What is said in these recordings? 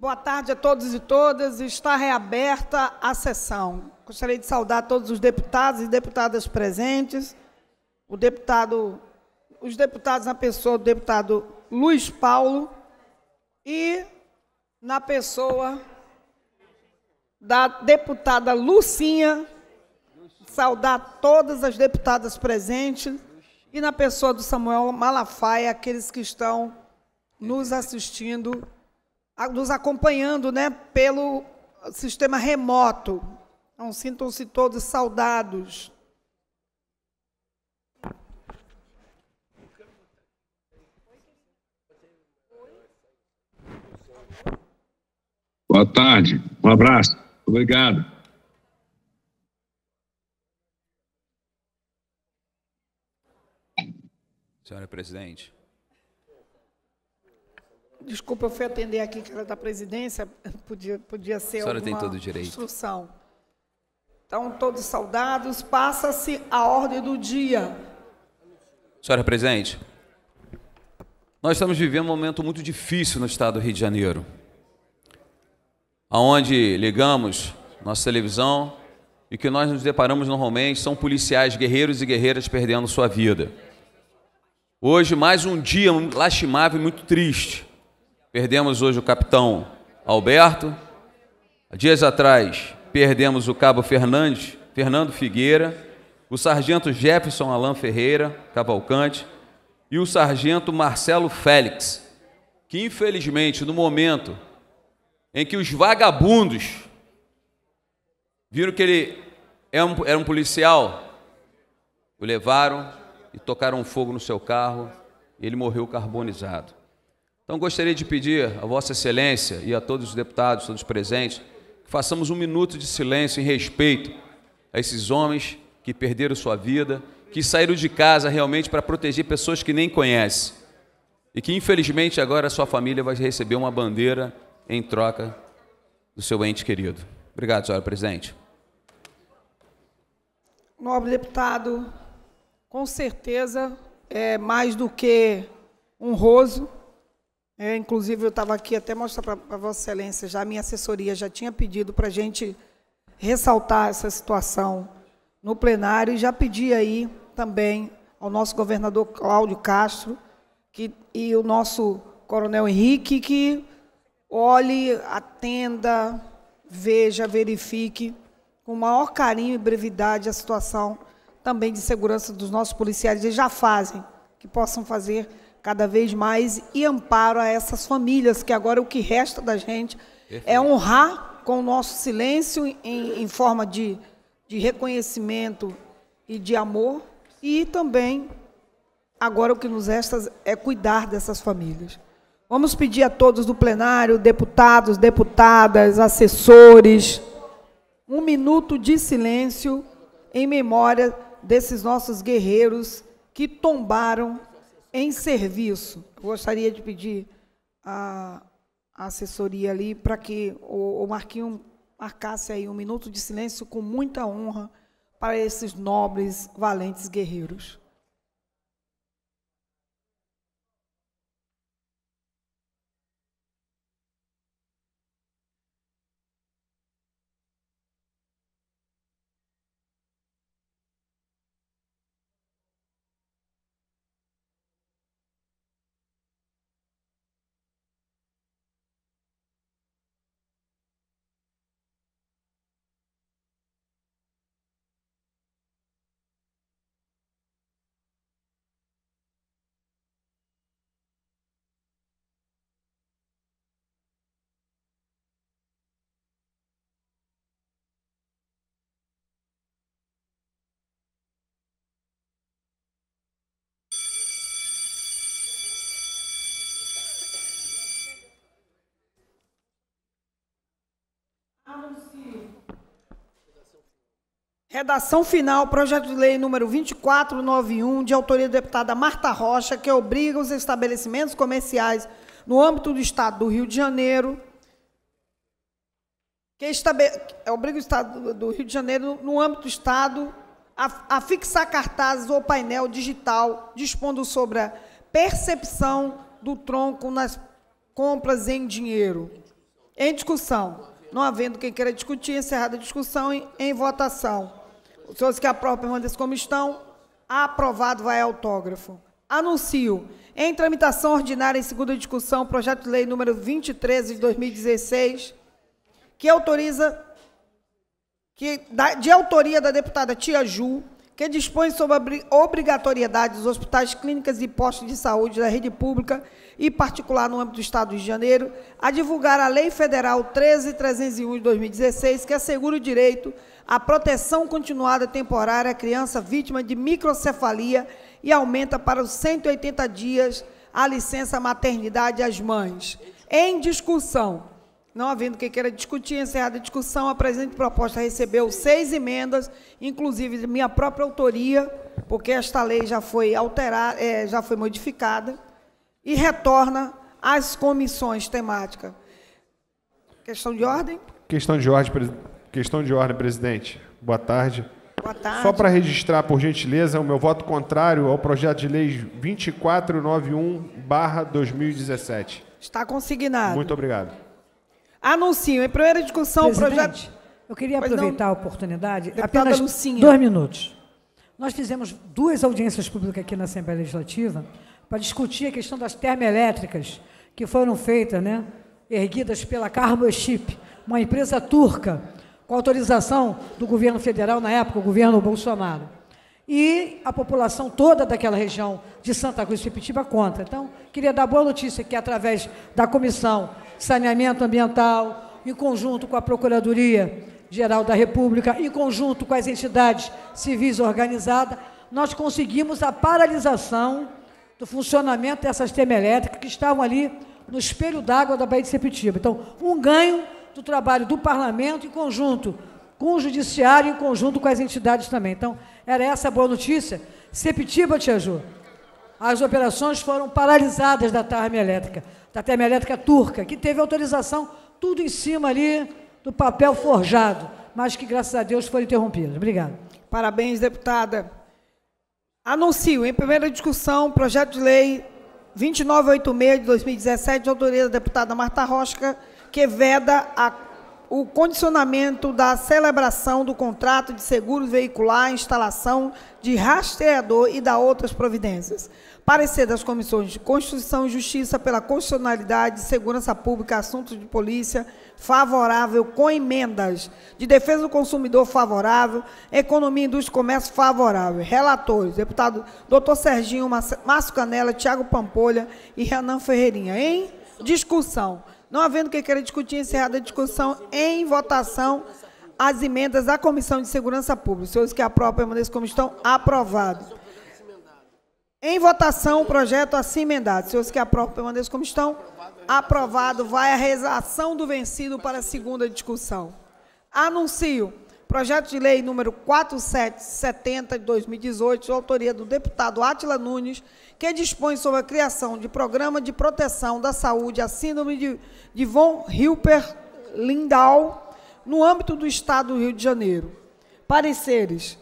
Boa tarde a todos e todas. Está reaberta a sessão. Gostaria de saudar todos os deputados e deputadas presentes. O deputado, os deputados na pessoa do deputado Luiz Paulo e na pessoa da deputada Lucinha. Saudar todas as deputadas presentes e na pessoa do Samuel Malafaia, aqueles que estão nos assistindo nos acompanhando né, pelo sistema remoto. Então, sintam-se todos saudados. Boa tarde, um abraço, obrigado. Senhora presidente. Desculpa, eu fui atender aqui que era da presidência, podia, podia ser uma tem todo o direito. instrução. Então, todos saudados, passa-se a ordem do dia. Senhora é presidente, nós estamos vivendo um momento muito difícil no estado do Rio de Janeiro, aonde ligamos nossa televisão e que nós nos deparamos normalmente são policiais, guerreiros e guerreiras perdendo sua vida. Hoje, mais um dia lastimável e muito triste Perdemos hoje o capitão Alberto. Dias atrás, perdemos o cabo Fernandes, Fernando Figueira, o sargento Jefferson Alain Ferreira Cavalcante e o sargento Marcelo Félix, que infelizmente no momento em que os vagabundos viram que ele era é um, era um policial, o levaram e tocaram fogo no seu carro, ele morreu carbonizado. Então gostaria de pedir a Vossa Excelência e a todos os deputados, todos presentes, que façamos um minuto de silêncio em respeito a esses homens que perderam sua vida, que saíram de casa realmente para proteger pessoas que nem conhece e que infelizmente agora a sua família vai receber uma bandeira em troca do seu ente querido. Obrigado, senhora presidente. Nobre deputado, com certeza é mais do que honroso é, inclusive, eu estava aqui até mostrar para Vossa Excelência, já a minha assessoria já tinha pedido para a gente ressaltar essa situação no plenário e já pedi aí também ao nosso governador Cláudio Castro que, e o nosso coronel Henrique que olhe, atenda, veja, verifique com o maior carinho e brevidade a situação também de segurança dos nossos policiais. Eles já fazem, que possam fazer cada vez mais e amparo a essas famílias, que agora o que resta da gente é Perfeito. é honrar com o nosso silêncio em, em forma de, de reconhecimento e de amor, e também agora o que nos resta é cuidar dessas famílias. Vamos pedir a todos do plenário, deputados, deputadas, assessores, um minuto de silêncio em memória desses nossos guerreiros que tombaram em serviço, eu gostaria de pedir a, assessoria ali para que o, o Marquinho marcasse aí um minuto de silêncio com muita honra para esses nobres, valentes guerreiros. Redação final, projeto de lei número 2491, de autoria da deputada Marta Rocha, que obriga os estabelecimentos comerciais no âmbito do Estado do Rio de Janeiro, que obriga o Estado do Rio de Janeiro, no âmbito do Estado, a, a fixar cartazes ou painel digital dispondo sobre a percepção do tronco nas compras em dinheiro. Em discussão. Não havendo quem queira discutir, encerrada a discussão em, em votação. Os senhores que aprovam permaneçam como estão. Aprovado, vai autógrafo. Anuncio. Em tramitação ordinária em segunda discussão, projeto de lei número 23 de 2016, que autoriza, que, de autoria da deputada Tia Ju, que dispõe sobre a obrigatoriedade dos hospitais, clínicas e postos de saúde da rede pública e particular no âmbito do Estado de Janeiro, a divulgar a Lei Federal 13.301 de 2016, que assegura o direito à proteção continuada temporária à criança vítima de microcefalia e aumenta para os 180 dias a licença maternidade às mães. Em discussão, não havendo quem queira discutir, encerrada a discussão, a presente proposta recebeu seis emendas, inclusive de minha própria autoria, porque esta lei já foi alterada, é, já foi modificada, e retorna às comissões temáticas. Questão de ordem? Questão de ordem, pre... questão de ordem presidente. Boa tarde. Boa tarde. Só para registrar, por gentileza, o meu voto contrário ao projeto de lei 2491-2017. Está consignado. Muito obrigado. Anuncio em primeira discussão o projeto. Eu queria pois aproveitar não. a oportunidade. apenas Lucinha. dois minutos. Nós fizemos duas audiências públicas aqui na Assembleia Legislativa para discutir a questão das termoelétricas que foram feitas, né, erguidas pela Carbochip, uma empresa turca, com autorização do governo federal na época, o governo Bolsonaro e a população toda daquela região de Santa Cruz e Pitiba conta. Então, queria dar boa notícia que, através da Comissão Saneamento Ambiental, em conjunto com a Procuradoria Geral da República, em conjunto com as entidades civis organizadas, nós conseguimos a paralisação do funcionamento dessas termoelétricas que estavam ali no espelho d'água da Baía de Sepetiba. Então, um ganho do trabalho do parlamento em conjunto com o judiciário, em conjunto com as entidades também. Então, era essa a boa notícia? Sepitiba, Tia Ju, as operações foram paralisadas da termoelétrica, da termoelétrica turca, que teve autorização tudo em cima ali do papel forjado, mas que, graças a Deus, foram interrompidas. Obrigada. Parabéns, deputada. Anuncio em primeira discussão projeto de lei 2986 de 2017, de autoria da deputada Marta Rocha, que veda a o condicionamento da celebração do contrato de seguro veicular, instalação de rastreador e da outras providências. Parecer das comissões de Constituição e Justiça pela Constitucionalidade, Segurança Pública, Assuntos de Polícia, favorável, com emendas. De Defesa do Consumidor, favorável. Economia, Indústria e Comércio, favorável. Relatores, deputado doutor Serginho, Márcio Canela, Tiago Pampolha e Renan Ferreirinha. Em discussão. Não havendo quem queira discutir, encerrada a discussão em votação as emendas à Comissão de Segurança Pública. senhores que aprovam permaneçam como estão, aprovado. Em votação, o projeto assim emendado. senhores que aprovam permaneçam como estão, aprovado. Vai a rezação do vencido para a segunda discussão. Anuncio. Projeto de lei número 4770 de 2018, de autoria do deputado Átila Nunes, que dispõe sobre a criação de programa de proteção da saúde à síndrome de, de von Hilper-Lindau no âmbito do Estado do Rio de Janeiro. Pareceres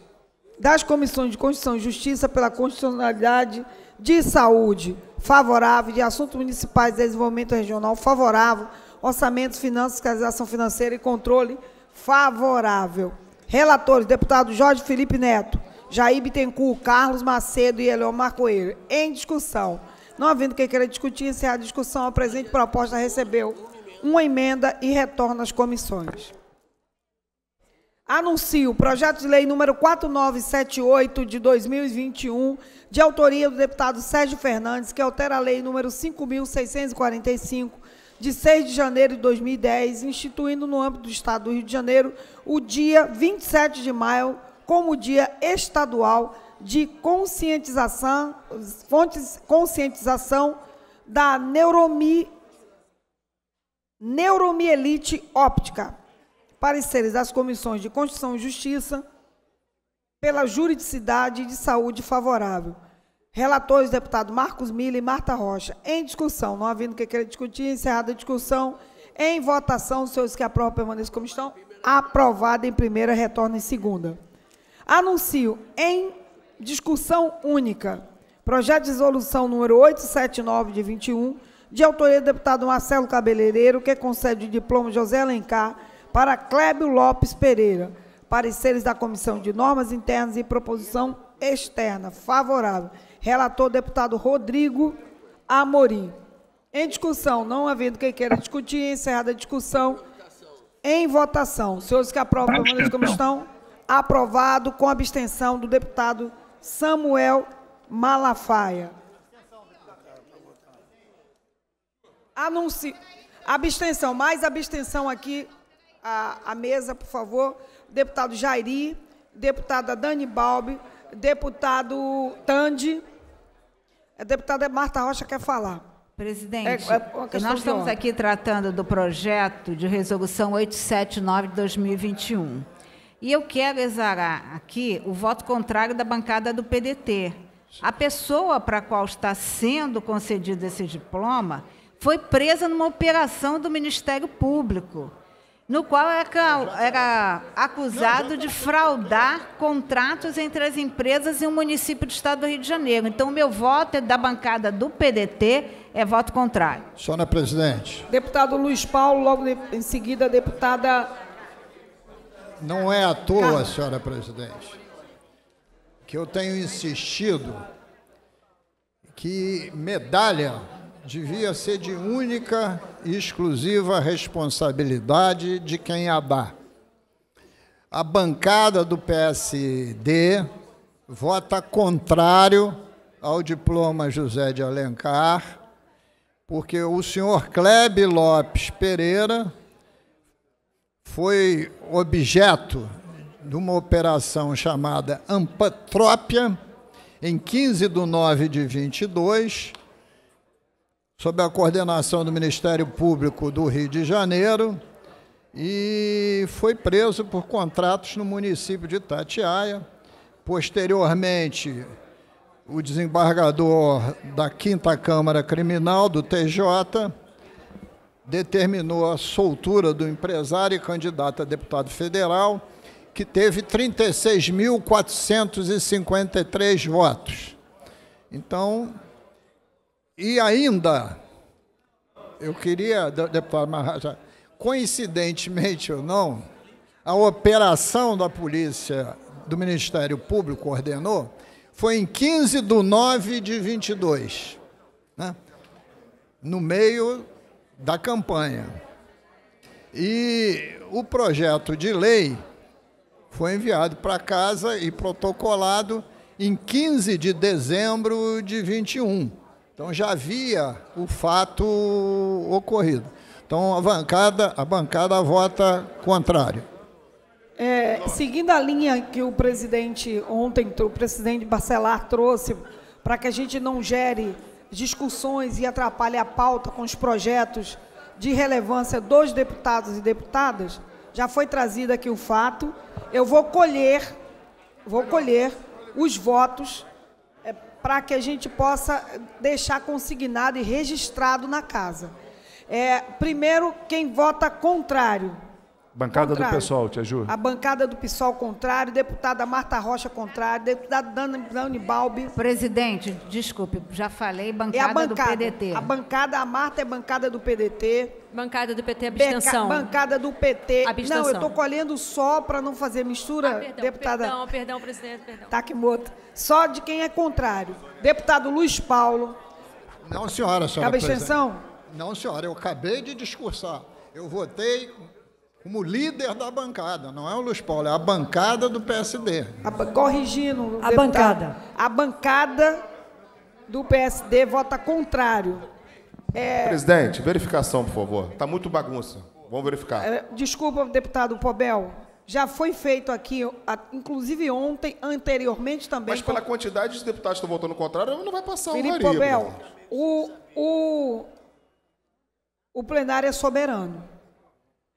das comissões de Constituição e Justiça pela constitucionalidade de saúde favorável, de assuntos municipais, de desenvolvimento regional favorável, orçamentos, finanças, fiscalização financeira e controle favorável. Relatores, deputado Jorge Felipe Neto. Jair Bittencourt, Carlos Macedo e Eleomar Coelho. Em discussão. Não havendo quem queira discutir, encerra a discussão. A presente proposta recebeu uma emenda e retorna às comissões. Anuncio o projeto de lei número 4978 de 2021, de autoria do deputado Sérgio Fernandes, que altera a lei número 5645 de 6 de janeiro de 2010, instituindo no âmbito do Estado do Rio de Janeiro o dia 27 de maio como Dia Estadual de Conscientização, fontes, conscientização da neuromi, neuromielite óptica. Pareceres das comissões de Constituição e Justiça pela juridicidade e de saúde favorável. Relatores, deputado Marcos Miller e Marta Rocha. Em discussão, não havendo o que queira discutir, encerrada a discussão. Em votação, os senhores que aprovam permaneçam como estão. Aprovada em primeira, retorna em segunda. Anuncio em discussão única projeto de resolução número 879 de 21, de autoria do deputado Marcelo Cabeleireiro, que concede o diploma José Alencar para Clébio Lopes Pereira. Pareceres da Comissão de Normas Internas e Proposição Externa. Favorável. Relator, deputado Rodrigo Amorim. Em discussão, não havendo quem queira discutir, encerrada a discussão. Em votação. Senhores que aprovam, como estão? Aprovado com abstenção do deputado Samuel Malafaia. Anuncio. Abstenção, mais abstenção aqui à, à mesa, por favor. Deputado Jairi, deputada Dani Balbi, deputado Tandi. A deputada Marta Rocha quer falar. Presidente, é, é nós estamos aqui tratando do projeto de resolução 879 de 2021. E eu quero exarar aqui o voto contrário da bancada do PDT. A pessoa para a qual está sendo concedido esse diploma foi presa numa operação do Ministério Público, no qual era acusado de fraudar contratos entre as empresas e o município do Estado do Rio de Janeiro. Então, o meu voto é da bancada do PDT, é voto contrário. Senhora presidente. Deputado Luiz Paulo, logo em seguida, a deputada não é à toa, senhora presidente, que eu tenho insistido que medalha devia ser de única e exclusiva responsabilidade de quem a dá. A bancada do PSD vota contrário ao diploma José de Alencar, porque o senhor Klebe Lopes Pereira foi objeto de uma operação chamada Ampatrópia, em 15 de 9 de 22, sob a coordenação do Ministério Público do Rio de Janeiro, e foi preso por contratos no município de Itatiaia. Posteriormente, o desembargador da 5 Câmara Criminal do TJ determinou a soltura do empresário e candidato a deputado federal, que teve 36.453 votos. Então, e ainda, eu queria, deputado Marraja, coincidentemente ou não, a operação da polícia do Ministério Público ordenou foi em 15 de 9 de 22, né? no meio da campanha. E o projeto de lei foi enviado para casa e protocolado em 15 de dezembro de 21. Então já havia o fato ocorrido. Então a bancada, a bancada vota contrário. É, seguindo a linha que o presidente ontem, o presidente Bacelar trouxe, para que a gente não gere discussões e atrapalha a pauta com os projetos de relevância dos deputados e deputadas, já foi trazido aqui o fato. Eu vou colher, vou colher os votos é, para que a gente possa deixar consignado e registrado na casa. É, primeiro, quem vota contrário, Bancada contrário. do pessoal, te Ju. A bancada do pessoal contrário, deputada Marta Rocha contrário, deputada Dani, Dani Balbi. Presidente, desculpe, já falei, bancada, é a bancada do PDT. A bancada, a Marta é bancada do PDT. Bancada do PT, abstenção. Beca, bancada do PT. Abstenção. Não, eu estou colhendo só para não fazer mistura, ah, perdão, deputada. Perdão, perdão, presidente, perdão. Tá só de quem é contrário. Deputado Luiz Paulo. Não, senhora, senhora. Cabe abstenção? Não, senhora, eu acabei de discursar. Eu votei como líder da bancada, não é o Luiz Paulo, é a bancada do PSD. A, corrigindo, a deputado, bancada. A bancada do PSD vota contrário. É... Presidente, verificação, por favor. Está muito bagunça. Vamos verificar. É, desculpa, deputado Pobel. Já foi feito aqui, inclusive ontem, anteriormente também. Mas pela quantidade de deputados que estão votando contrário, não vai passar Felipe o Maria. Pobel, o, o, o plenário é soberano.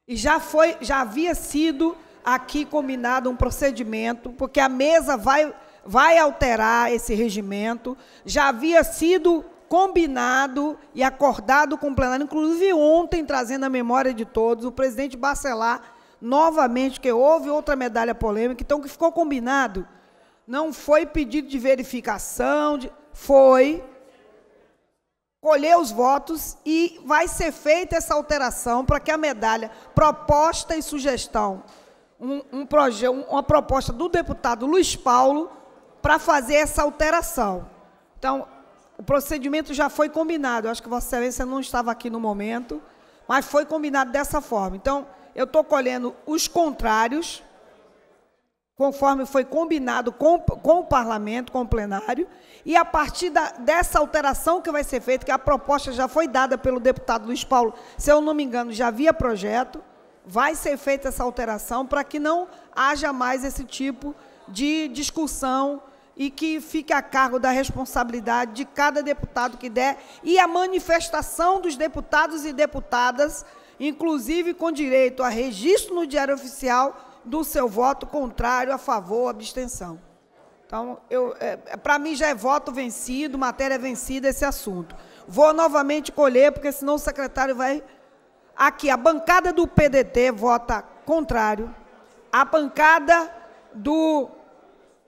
E já foi, já havia sido aqui combinado um procedimento, porque a mesa vai vai alterar esse regimento. Já havia sido combinado e acordado com o plenário, inclusive ontem, trazendo a memória de todos, o presidente Bacelar, novamente, que houve outra medalha polêmica, então o que ficou combinado não foi pedido de verificação, de, foi colher os votos e vai ser feita essa alteração para que a medalha proposta e sugestão, um, um projeto, uma proposta do deputado Luiz Paulo para fazer essa alteração. Então, o procedimento já foi combinado. Eu acho que Vossa Excelência não estava aqui no momento, mas foi combinado dessa forma. Então, eu estou colhendo os contrários, conforme foi combinado com, com o parlamento, com o plenário, e a partir da, dessa alteração que vai ser feita, que a proposta já foi dada pelo deputado Luiz Paulo, se eu não me engano, já havia projeto, vai ser feita essa alteração para que não haja mais esse tipo de discussão e que fique a cargo da responsabilidade de cada deputado que der e a manifestação dos deputados e deputadas, inclusive com direito a registro no Diário Oficial do seu voto contrário, a favor ou abstenção. Então, eu, é, é para mim já é voto vencido, matéria vencida esse assunto. Vou novamente colher, porque senão o secretário vai. Aqui, a bancada do PDT vota contrário. A bancada do,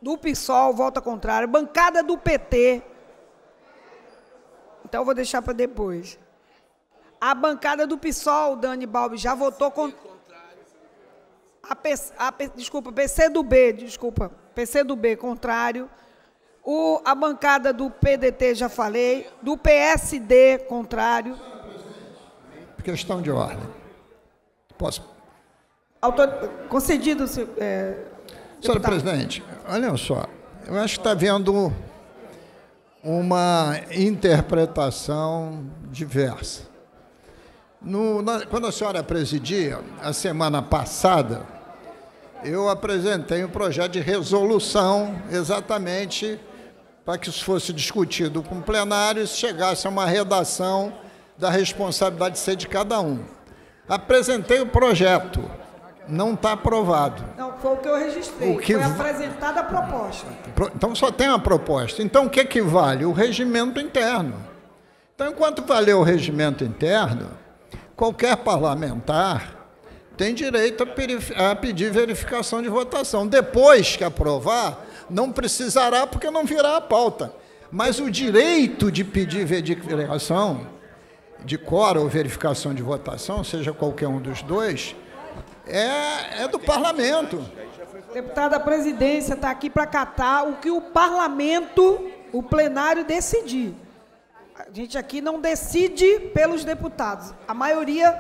do PSOL vota contrário. A bancada do PT. Então, eu vou deixar para depois. A bancada do PSOL, Dani Balbi, já votou contra. A, a, desculpa, PC do B, desculpa. PCdoB, contrário. O, a bancada do PDT, já falei. Do PSD, contrário. Questão de ordem. Posso? Autor... Concedido, se, é, Senhora presidente, olha só. Eu acho que está havendo uma interpretação diversa. No, na, quando a senhora presidia, a semana passada, eu apresentei um projeto de resolução exatamente para que isso fosse discutido com o plenário e chegasse a uma redação da responsabilidade de ser de cada um. Apresentei o projeto, não está aprovado. Não, foi o que eu registrei, o que... foi apresentada a proposta. Então só tem a proposta. Então o que, que vale? O regimento interno. Então enquanto valer o regimento interno, qualquer parlamentar tem direito a, a, pedir verificação de votação. Depois que aprovar, não precisará porque não virá a pauta. Mas o direito de pedir verificação de cor ou verificação de votação, seja qualquer um dos dois, é, é do parlamento. Deputada, a presidência está aqui para catar o que o parlamento, o plenário, decidir. A gente aqui não decide pelos deputados. A maioria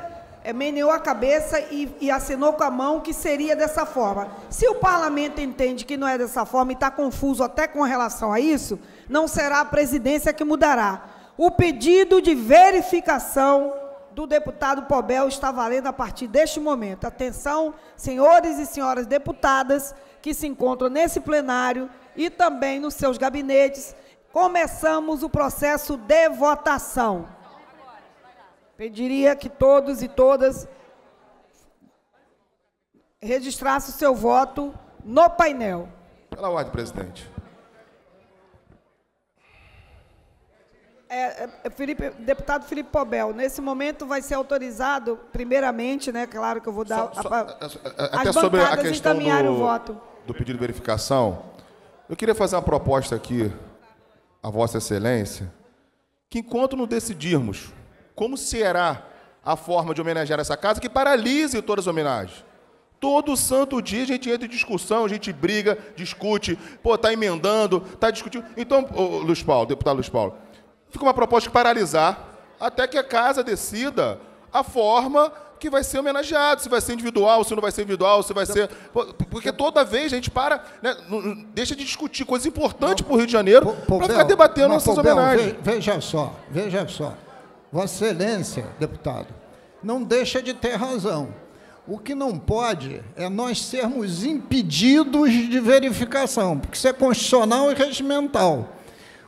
meneou a cabeça e, e assinou com a mão que seria dessa forma. Se o parlamento entende que não é dessa forma e está confuso até com relação a isso, não será a presidência que mudará. O pedido de verificação do deputado Pobel está valendo a partir deste momento. Atenção, senhores e senhoras deputadas que se encontram nesse plenário e também nos seus gabinetes, começamos o processo de votação. Pediria que todos e todas registrassem o seu voto no painel. Pela ordem, presidente. É, é, Felipe, deputado Felipe Pobel, nesse momento vai ser autorizado, primeiramente, né? Claro que eu vou dar. Só, só, a, a, é, é, até sobre a questão do, o voto. do pedido de verificação, eu queria fazer uma proposta aqui à Vossa Excelência, que enquanto não decidirmos como será a forma de homenagear essa casa que paralise todas as homenagens? Todo santo dia a gente entra em discussão, a gente briga, discute, pô, tá emendando, tá discutindo. Então, Luiz Paulo, deputado Luiz Paulo, fica uma proposta de paralisar até que a casa decida a forma que vai ser homenageado, se vai ser individual, se não vai ser individual, se vai ser. Porque toda vez a gente para, né, deixa de discutir coisas importantes para o Rio de Janeiro para ficar debatendo essas homenagens. Veja só, veja só. Vossa Excelência, deputado, não deixa de ter razão. O que não pode é nós sermos impedidos de verificação, porque isso é constitucional e regimental.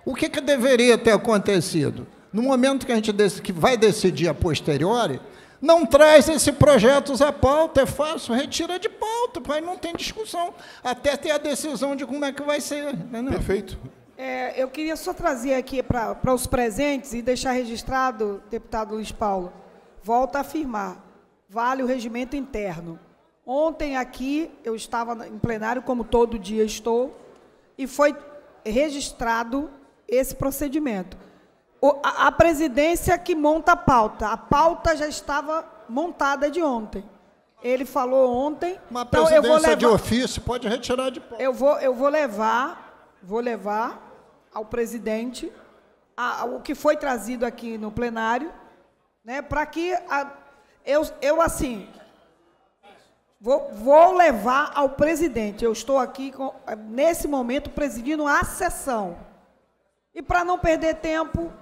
O que, que deveria ter acontecido? No momento que a gente que vai decidir a posteriori, não traz esse projeto à pauta, é fácil, retira de pauta, pai, não tem discussão, até ter a decisão de como é que vai ser. Entendeu? Perfeito. É, eu queria só trazer aqui para os presentes e deixar registrado, deputado Luiz Paulo, volta a afirmar, vale o regimento interno. Ontem aqui, eu estava em plenário, como todo dia estou, e foi registrado esse procedimento. O, a, a presidência que monta a pauta. A pauta já estava montada de ontem. Ele falou ontem. Uma então, presidência eu vou levar, de ofício pode retirar de pauta. Eu vou, eu vou levar, vou levar ao presidente a, a, o que foi trazido aqui no plenário, né, para que a, eu, eu, assim, vou, vou levar ao presidente. Eu estou aqui, com, nesse momento, presidindo a sessão. E para não perder tempo,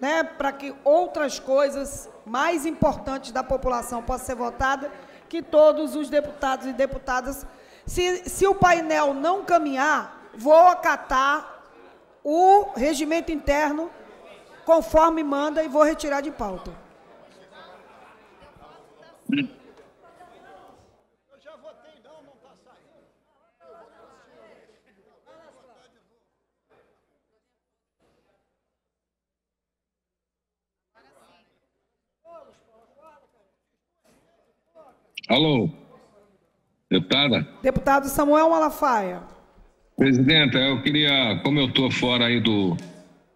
né, para que outras coisas mais importantes da população possam ser votadas, que todos os deputados e deputadas, se, se o painel não caminhar, vou acatar o regimento interno conforme manda e vou retirar de pauta. Alô, deputada? Deputado Samuel Malafaia. Presidenta, eu queria, como eu estou fora aí do,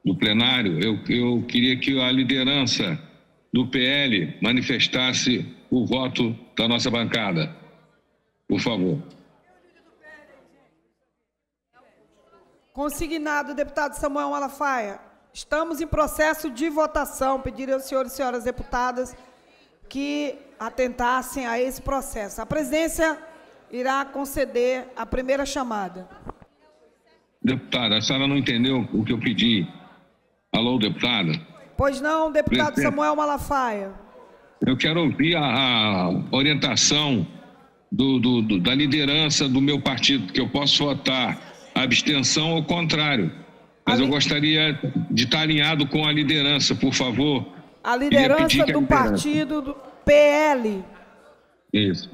do plenário, eu, eu queria que a liderança do PL manifestasse o voto da nossa bancada. Por favor. Consignado, deputado Samuel Malafaia. Estamos em processo de votação. Pedirei aos senhores e senhoras deputadas que atentassem a esse processo. A presidência irá conceder a primeira chamada. Deputada, a senhora não entendeu o que eu pedi. Alô, deputada? Pois não, deputado Prefeito. Samuel Malafaia. Eu quero ouvir a, a orientação do, do, do, da liderança do meu partido, que eu posso votar abstenção ou contrário. Mas a eu gostaria de estar alinhado com a liderança, por favor. A liderança do a partido do PL. Isso.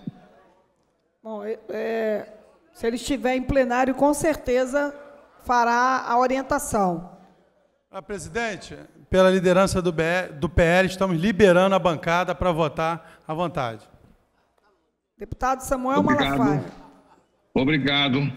Bom, é, é, se ele estiver em plenário, com certeza fará a orientação. Ah, presidente, pela liderança do, BR, do estamos liberando a bancada para votar à vontade. Deputado Samuel Obrigado. Malafaia. Obrigado.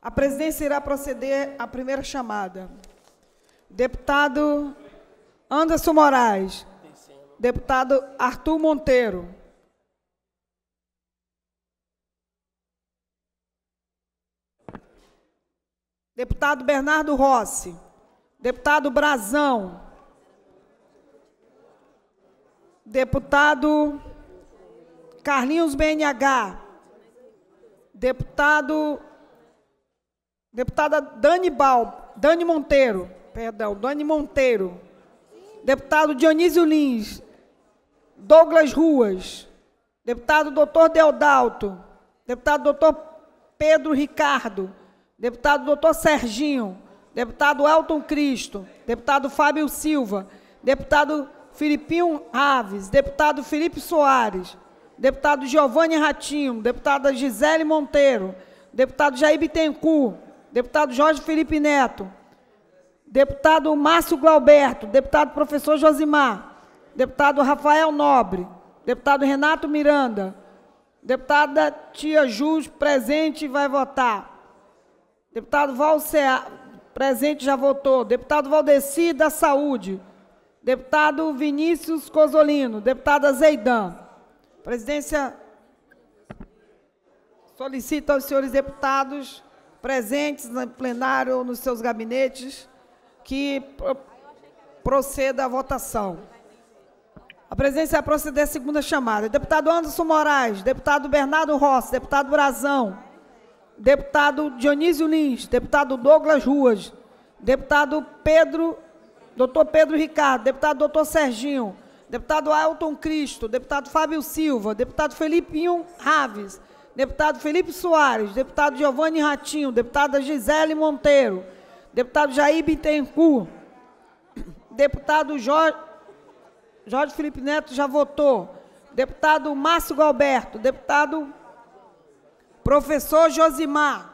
A presidência irá proceder à primeira chamada. Deputado Anderson Moraes. Deputado Arthur Monteiro. Deputado Bernardo Rossi. Deputado Brazão. Deputado Carlinhos BNH. Deputado Deputada Dani Bal, Dani Monteiro, perdão, Dani Monteiro. Deputado Dionísio Lins, Douglas Ruas. Deputado Dr. Deodalto. Deputado Dr. Pedro Ricardo. Deputado Dr. Serginho. Deputado Elton Cristo. Deputado Fábio Silva. Deputado Filipinho Aves. Deputado Felipe Soares. Deputado Giovanni Ratinho. Deputada Gisele Monteiro. Deputado Jair Bittencourt deputado Jorge Felipe Neto, deputado Márcio Glauberto, deputado professor Josimar, deputado Rafael Nobre, deputado Renato Miranda, deputada Tia Jus, presente e vai votar. Deputado Valcea, presente já votou. Deputado Valdeci da Saúde. Deputado Vinícius Cosolino. Deputada Zeidan. Presidência solicita aos senhores deputados presentes no plenário ou nos seus gabinetes, que proceda à votação. A presença vai proceder à segunda chamada. Deputado Anderson Moraes, deputado Bernardo Rossi, deputado Brazão, deputado Dionísio Lins, deputado Douglas Ruas, deputado Pedro, doutor Pedro Ricardo, deputado doutor Serginho, deputado Ailton Cristo, deputado Fábio Silva, deputado Felipinho Raves, deputado Felipe Soares, deputado Giovanni Ratinho, deputada Gisele Monteiro, deputado Jair Bittencourt, deputado Jorge, Jorge Felipe Neto já votou, deputado Márcio Galberto, deputado professor Josimar,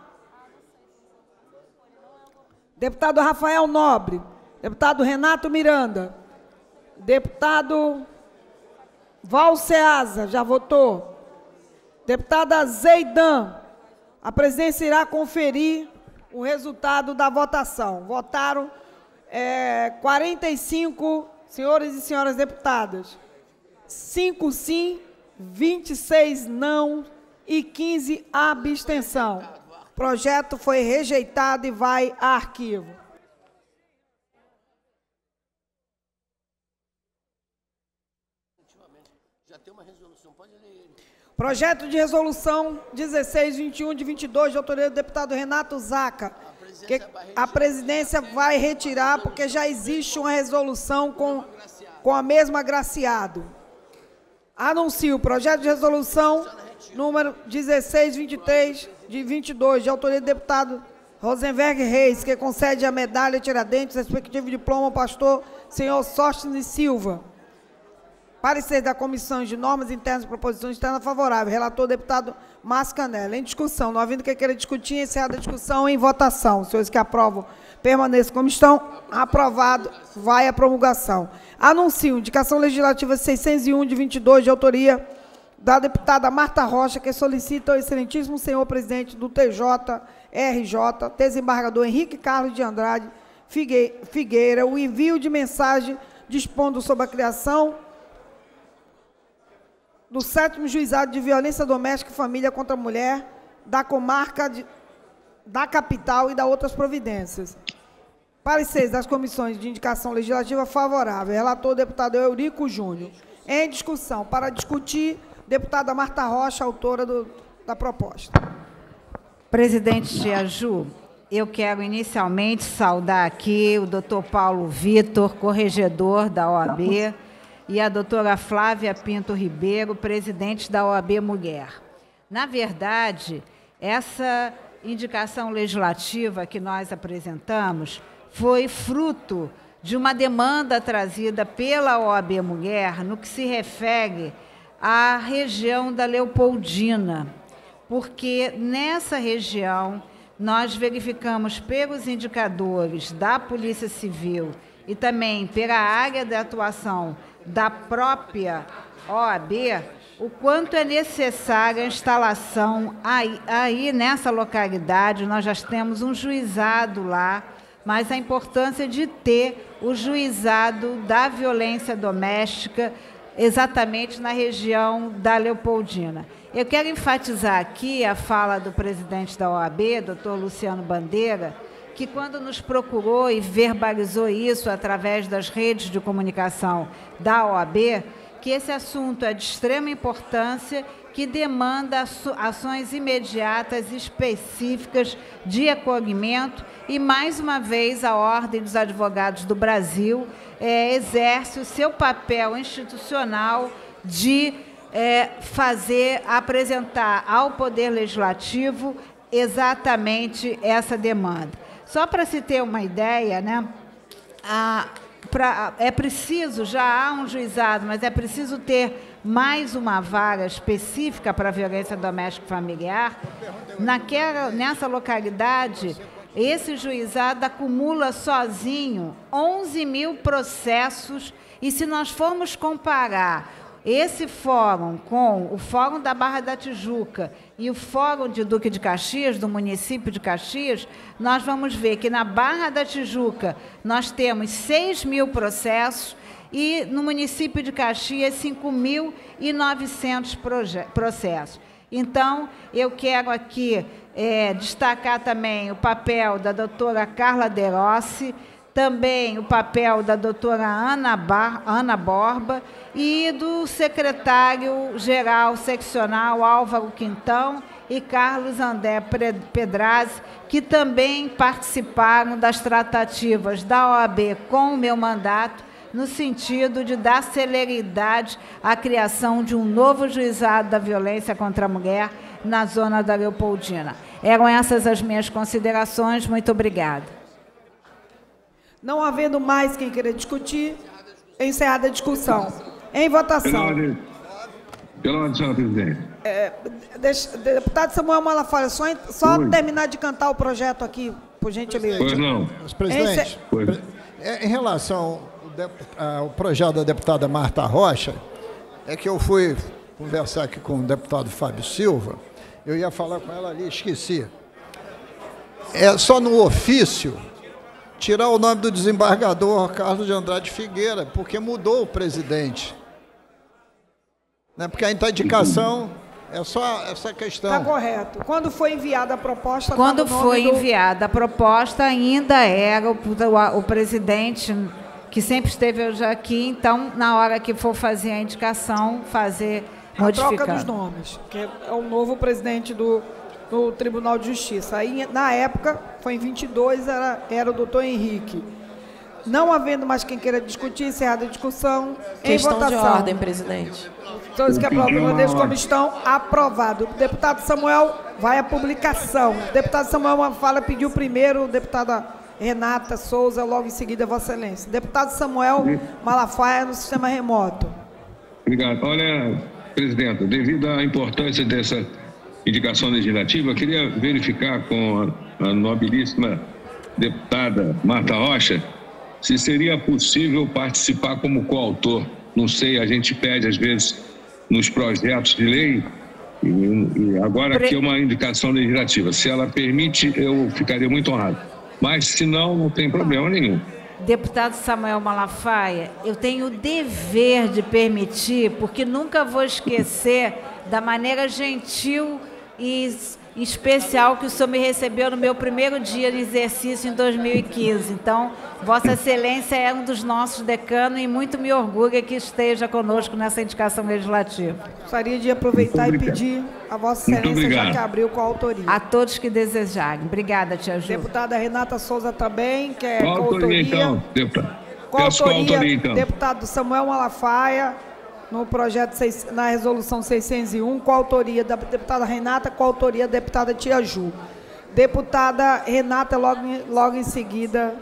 deputado Rafael Nobre, deputado Renato Miranda, deputado Val Ceasa, já votou, Deputada Zeidan, a presidência irá conferir o resultado da votação. Votaram é, 45 senhores e senhoras deputadas. 5 sim, 26 não e 15 abstenção. O projeto foi rejeitado e vai a arquivo. Projeto de resolução 1621 de 22, de autoria do deputado Renato Zaca. Que a presidência vai retirar, porque já existe uma resolução com, com a mesma agraciado. Anuncio o projeto de resolução número 1623 de 22, de autoria do deputado Rosenberg Reis, que concede a medalha Tiradentes, respectivo diploma ao pastor senhor Sostnes Silva. Parecer da Comissão de Normas Internas e Proposição Externas favorável. Relator, deputado Mascanella. Em discussão. Não havendo que queira discutir, encerrada a discussão em votação. Os senhores que aprovam, permaneçam como estão. Aprovado. Vai à promulgação. Anuncio. Indicação Legislativa 601 de 22, de autoria da deputada Marta Rocha, que solicita ao excelentíssimo senhor presidente do TJRJ, desembargador Henrique Carlos de Andrade Figueira, o envio de mensagem dispondo sobre a criação do sétimo juizado de violência doméstica e família contra a mulher da comarca de, da capital e da outras providências. Parecer das comissões de indicação legislativa favorável. Relator, deputado Eurico Júnior. Em discussão, para discutir, deputada Marta Rocha, autora do, da proposta. Presidente Tiaju, eu quero inicialmente saudar aqui o doutor Paulo Vitor, corregedor da OAB, e a doutora Flávia Pinto Ribeiro, presidente da OAB Mulher. Na verdade, essa indicação legislativa que nós apresentamos foi fruto de uma demanda trazida pela OAB Mulher no que se refere à região da Leopoldina, porque nessa região nós verificamos pelos indicadores da Polícia Civil e também pela área de atuação da própria OAB o quanto é necessária a instalação aí, aí nessa localidade. Nós já temos um juizado lá, mas a importância de ter o juizado da violência doméstica exatamente na região da Leopoldina. Eu quero enfatizar aqui a fala do presidente da OAB, doutor Luciano Bandeira, que quando nos procurou e verbalizou isso através das redes de comunicação da OAB, que esse assunto é de extrema importância, que demanda ações imediatas específicas de acolhimento e mais uma vez a Ordem dos Advogados do Brasil é, exerce o seu papel institucional de é, fazer apresentar ao Poder Legislativo exatamente essa demanda. Só para se ter uma ideia, né? A, pra, é preciso, já há um juizado, mas é preciso ter mais uma vaga específica para violência doméstica familiar. Naquela, nessa localidade, esse juizado acumula sozinho 11 mil processos, e se nós formos comparar esse fórum, com o Fórum da Barra da Tijuca e o Fórum de Duque de Caxias, do município de Caxias, nós vamos ver que na Barra da Tijuca nós temos 6 mil processos e no município de Caxias 5.900 processos. Então, eu quero aqui é, destacar também o papel da doutora Carla De Rossi, também o papel da doutora Ana, Bar Ana Borba e do secretário-geral seccional Álvaro Quintão e Carlos André Pedrazzi, que também participaram das tratativas da OAB com o meu mandato, no sentido de dar celeridade à criação de um novo juizado da violência contra a mulher na zona da Leopoldina. Eram essas as minhas considerações. Muito obrigada. Não havendo mais quem queira discutir, encerrada a discussão. Em votação. Pela ordem, senhora presidente. É, deputado Samuel Malafaia, só, só terminar de cantar o projeto aqui, por gentileza. Pois não. presidente, em, é, em relação ao projeto da deputada Marta Rocha, é que eu fui conversar aqui com o deputado Fábio Silva, eu ia falar com ela ali, esqueci. É só no ofício tirar o nome do desembargador Carlos de Andrade Figueira, porque mudou o presidente. Né? Porque a indicação é só essa é questão. Está correto. Quando foi enviada a proposta? Tá Quando foi do... enviada a proposta, ainda era o, o, o presidente que sempre esteve hoje aqui. Então, na hora que for fazer a indicação, fazer a troca dos nomes, que é o novo presidente do no Tribunal de Justiça. Aí, na época, foi em 22, era, era o doutor Henrique. Não havendo mais quem queira discutir, encerrada a discussão. Questão em votação. de ordem, presidente. Todos que aprovam, eu deixo como estão, aprovado. deputado Samuel vai à publicação. deputado Samuel fala, pediu primeiro, deputada Renata Souza, logo em seguida, Vossa Excelência. Deputado Samuel Malafaia, no sistema remoto. Obrigado. Olha, presidenta, devido à importância dessa indicação legislativa, queria verificar com a, nobilíssima deputada Marta Rocha se seria possível participar como coautor. Não sei, a gente pede às vezes nos projetos de lei e, agora aqui é uma indicação legislativa. Se ela permite, eu ficaria muito honrado. Mas se não, não tem problema nenhum. Deputado Samuel Malafaia, eu tenho o dever de permitir, porque nunca vou esquecer da maneira gentil e especial que o senhor me recebeu no meu primeiro dia de exercício em 2015. Então, Vossa Excelência é um dos nossos decanos e muito me orgulha que esteja conosco nessa indicação legislativa. Gostaria de aproveitar e pedir a Vossa Excelência já que abriu com a autoria. A todos que desejarem. Obrigada, tia Ju. Deputada Renata Souza também, que é com autoria. autoria então, Com a autoria então. deputado Samuel Malafaia no projeto, na resolução 601, com a autoria da deputada Renata, com a autoria da deputada Tia Ju. Deputada Renata, logo, logo em seguida.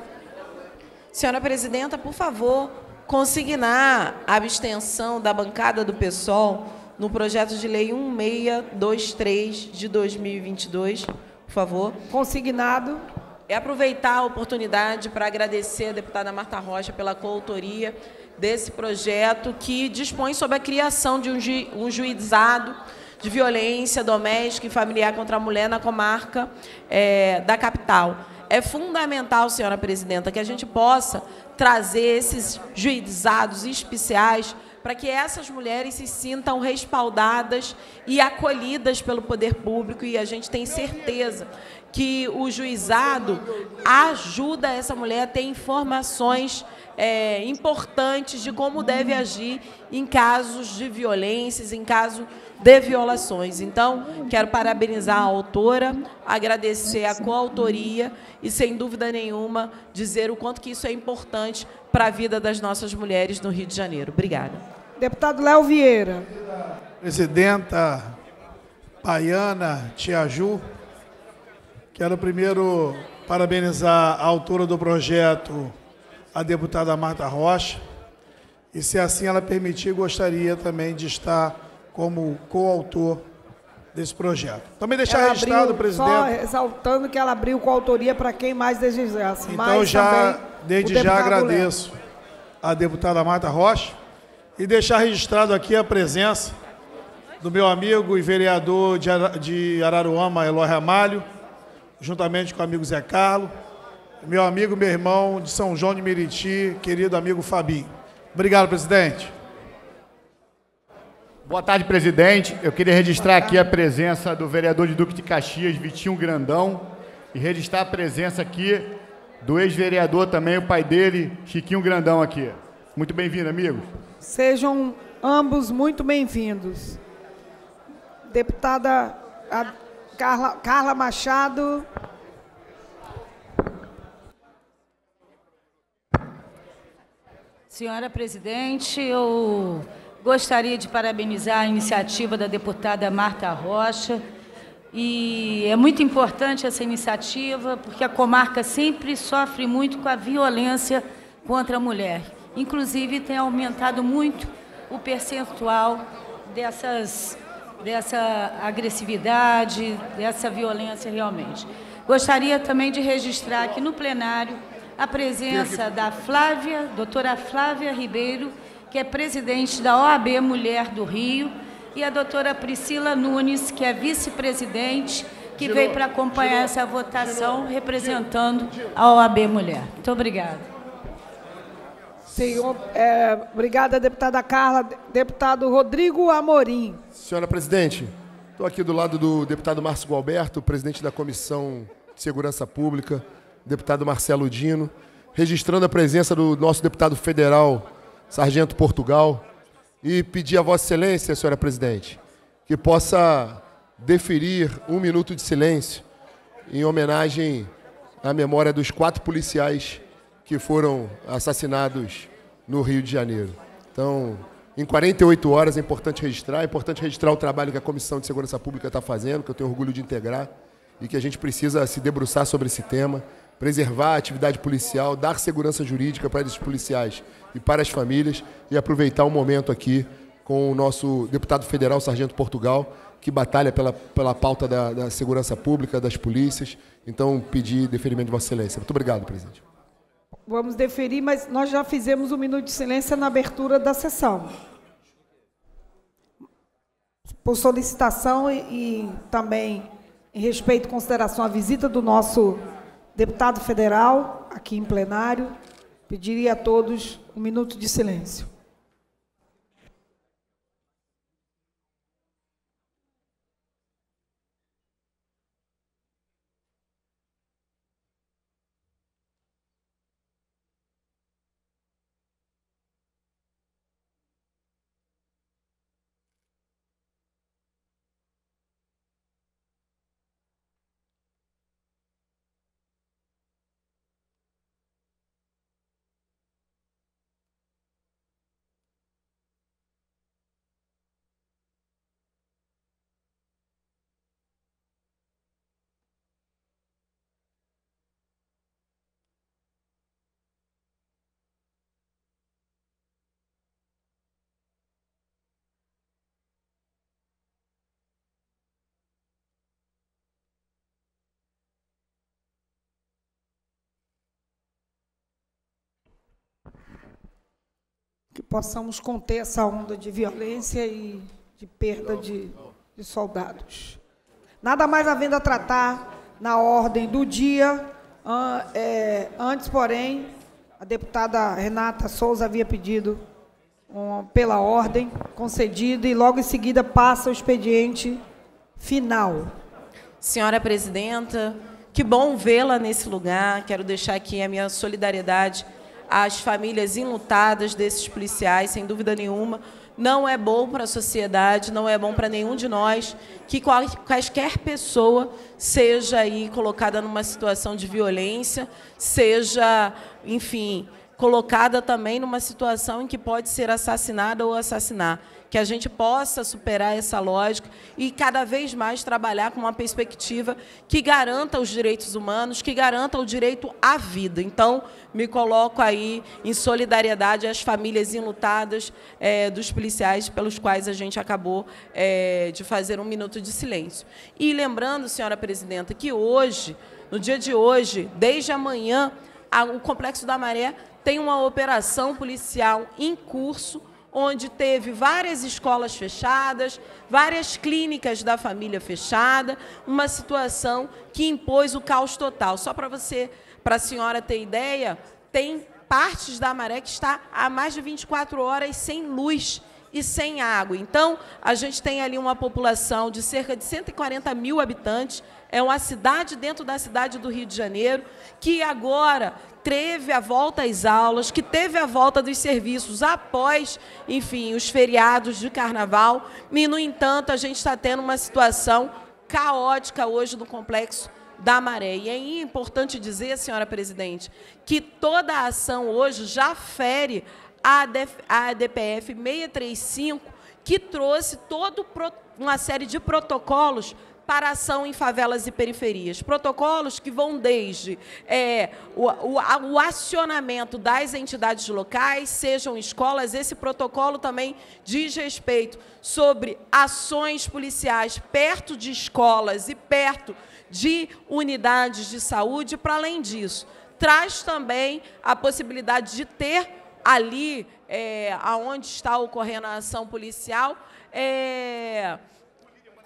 Senhora presidenta, por favor, consignar a abstenção da bancada do PSOL no projeto de lei 1623 de 2022, por favor. Consignado. É aproveitar a oportunidade para agradecer a deputada Marta Rocha pela coautoria desse projeto que dispõe sobre a criação de um, ju um juizado de violência doméstica e familiar contra a mulher na comarca é, da capital. É fundamental, senhora presidenta, que a gente possa trazer esses juizados especiais para que essas mulheres se sintam respaldadas e acolhidas pelo poder público e a gente tem certeza que o juizado ajuda essa mulher a ter informações é, importantes de como deve agir em casos de violências, em caso de violações. Então, quero parabenizar a autora, agradecer a coautoria e, sem dúvida nenhuma, dizer o quanto que isso é importante para a vida das nossas mulheres no Rio de Janeiro. Obrigada. Deputado Léo Vieira. Presidenta Paiana Tiaju, quero primeiro parabenizar a autora do projeto a deputada Marta Rocha. E se assim ela permitir, gostaria também de estar como coautor desse projeto. Também deixar ela registrado, abriu, presidente. Só ressaltando que ela abriu coautoria para quem mais desejasse. Então, Mas já, desde já agradeço Léo. a deputada Marta Rocha e deixar registrado aqui a presença do meu amigo e vereador de Araruama, Eloy Ramalho, juntamente com o amigo Zé Carlos meu amigo, meu irmão de São João de Meriti, querido amigo Fabi. Obrigado, presidente. Boa tarde, presidente. Eu queria registrar aqui a presença do vereador de Duque de Caxias, Vitinho Grandão, e registrar a presença aqui do ex-vereador também, o pai dele, Chiquinho Grandão aqui. Muito bem-vindo, amigos. Sejam ambos muito bem-vindos. Deputada Carla, Carla Machado, Senhora presidente, eu gostaria de parabenizar a iniciativa da deputada Marta Rocha. E é muito importante essa iniciativa, porque a comarca sempre sofre muito com a violência contra a mulher. Inclusive, tem aumentado muito o percentual dessas, dessa agressividade, dessa violência realmente. Gostaria também de registrar aqui no plenário a presença da Flávia, doutora Flávia Ribeiro, que é presidente da OAB Mulher do Rio, e a doutora Priscila Nunes, que é vice-presidente, que veio para acompanhar essa votação, representando a OAB Mulher. Muito obrigada. Senhor, é, obrigada, deputada Carla. Deputado Rodrigo Amorim. Senhora presidente, estou aqui do lado do deputado Márcio Gualberto, presidente da Comissão de Segurança Pública, deputado Marcelo Dino, registrando a presença do nosso deputado federal, Sargento Portugal, e pedir a Vossa Excelência, senhora presidente, que possa deferir um minuto de silêncio em homenagem à memória dos quatro policiais que foram assassinados no Rio de Janeiro. Então, em 48 horas é importante registrar, é importante registrar o trabalho que a Comissão de Segurança Pública está fazendo, que eu tenho orgulho de integrar, e que a gente precisa se debruçar sobre esse tema preservar a atividade policial, dar segurança jurídica para esses policiais e para as famílias e aproveitar o um momento aqui com o nosso deputado federal, Sargento Portugal, que batalha pela, pela pauta da, da segurança pública, das polícias. Então, pedir deferimento de Vossa Excelência. Muito obrigado, presidente. Vamos deferir, mas nós já fizemos um minuto de silêncio na abertura da sessão. Por solicitação e, e também em respeito e consideração à visita do nosso deputado federal, aqui em plenário, pediria a todos um minuto de silêncio. que possamos conter essa onda de violência e de perda de, de soldados. Nada mais havendo a tratar na ordem do dia. É, antes, porém, a deputada Renata Souza havia pedido pela ordem concedida e logo em seguida passa o expediente final. Senhora presidenta, que bom vê-la nesse lugar. Quero deixar aqui a minha solidariedade às famílias enlutadas desses policiais, sem dúvida nenhuma. Não é bom para a sociedade, não é bom para nenhum de nós que qualquer pessoa seja aí colocada numa situação de violência, seja, enfim, colocada também numa situação em que pode ser assassinada ou assassinar. Que a gente possa superar essa lógica e cada vez mais trabalhar com uma perspectiva que garanta os direitos humanos, que garanta o direito à vida. Então, me coloco aí em solidariedade às famílias enlutadas é, dos policiais pelos quais a gente acabou é, de fazer um minuto de silêncio. E lembrando, senhora presidenta, que hoje, no dia de hoje, desde amanhã, o Complexo da Maré tem uma operação policial em curso, onde teve várias escolas fechadas, várias clínicas da família fechada, uma situação que impôs o caos total. Só para você, para a senhora ter ideia, tem partes da maré que está há mais de 24 horas sem luz e sem água. Então, a gente tem ali uma população de cerca de 140 mil habitantes, é uma cidade dentro da cidade do Rio de Janeiro, que agora teve a volta às aulas, que teve a volta dos serviços após, enfim, os feriados de carnaval. E, no entanto, a gente está tendo uma situação caótica hoje no complexo da maré. E é importante dizer, senhora presidente, que toda a ação hoje já fere a ADPF 635, que trouxe toda uma série de protocolos para ação em favelas e periferias. Protocolos que vão desde é, o, o, o acionamento das entidades locais, sejam escolas, esse protocolo também diz respeito sobre ações policiais perto de escolas e perto de unidades de saúde. Para além disso, traz também a possibilidade de ter ali, é, aonde está ocorrendo a ação policial, é,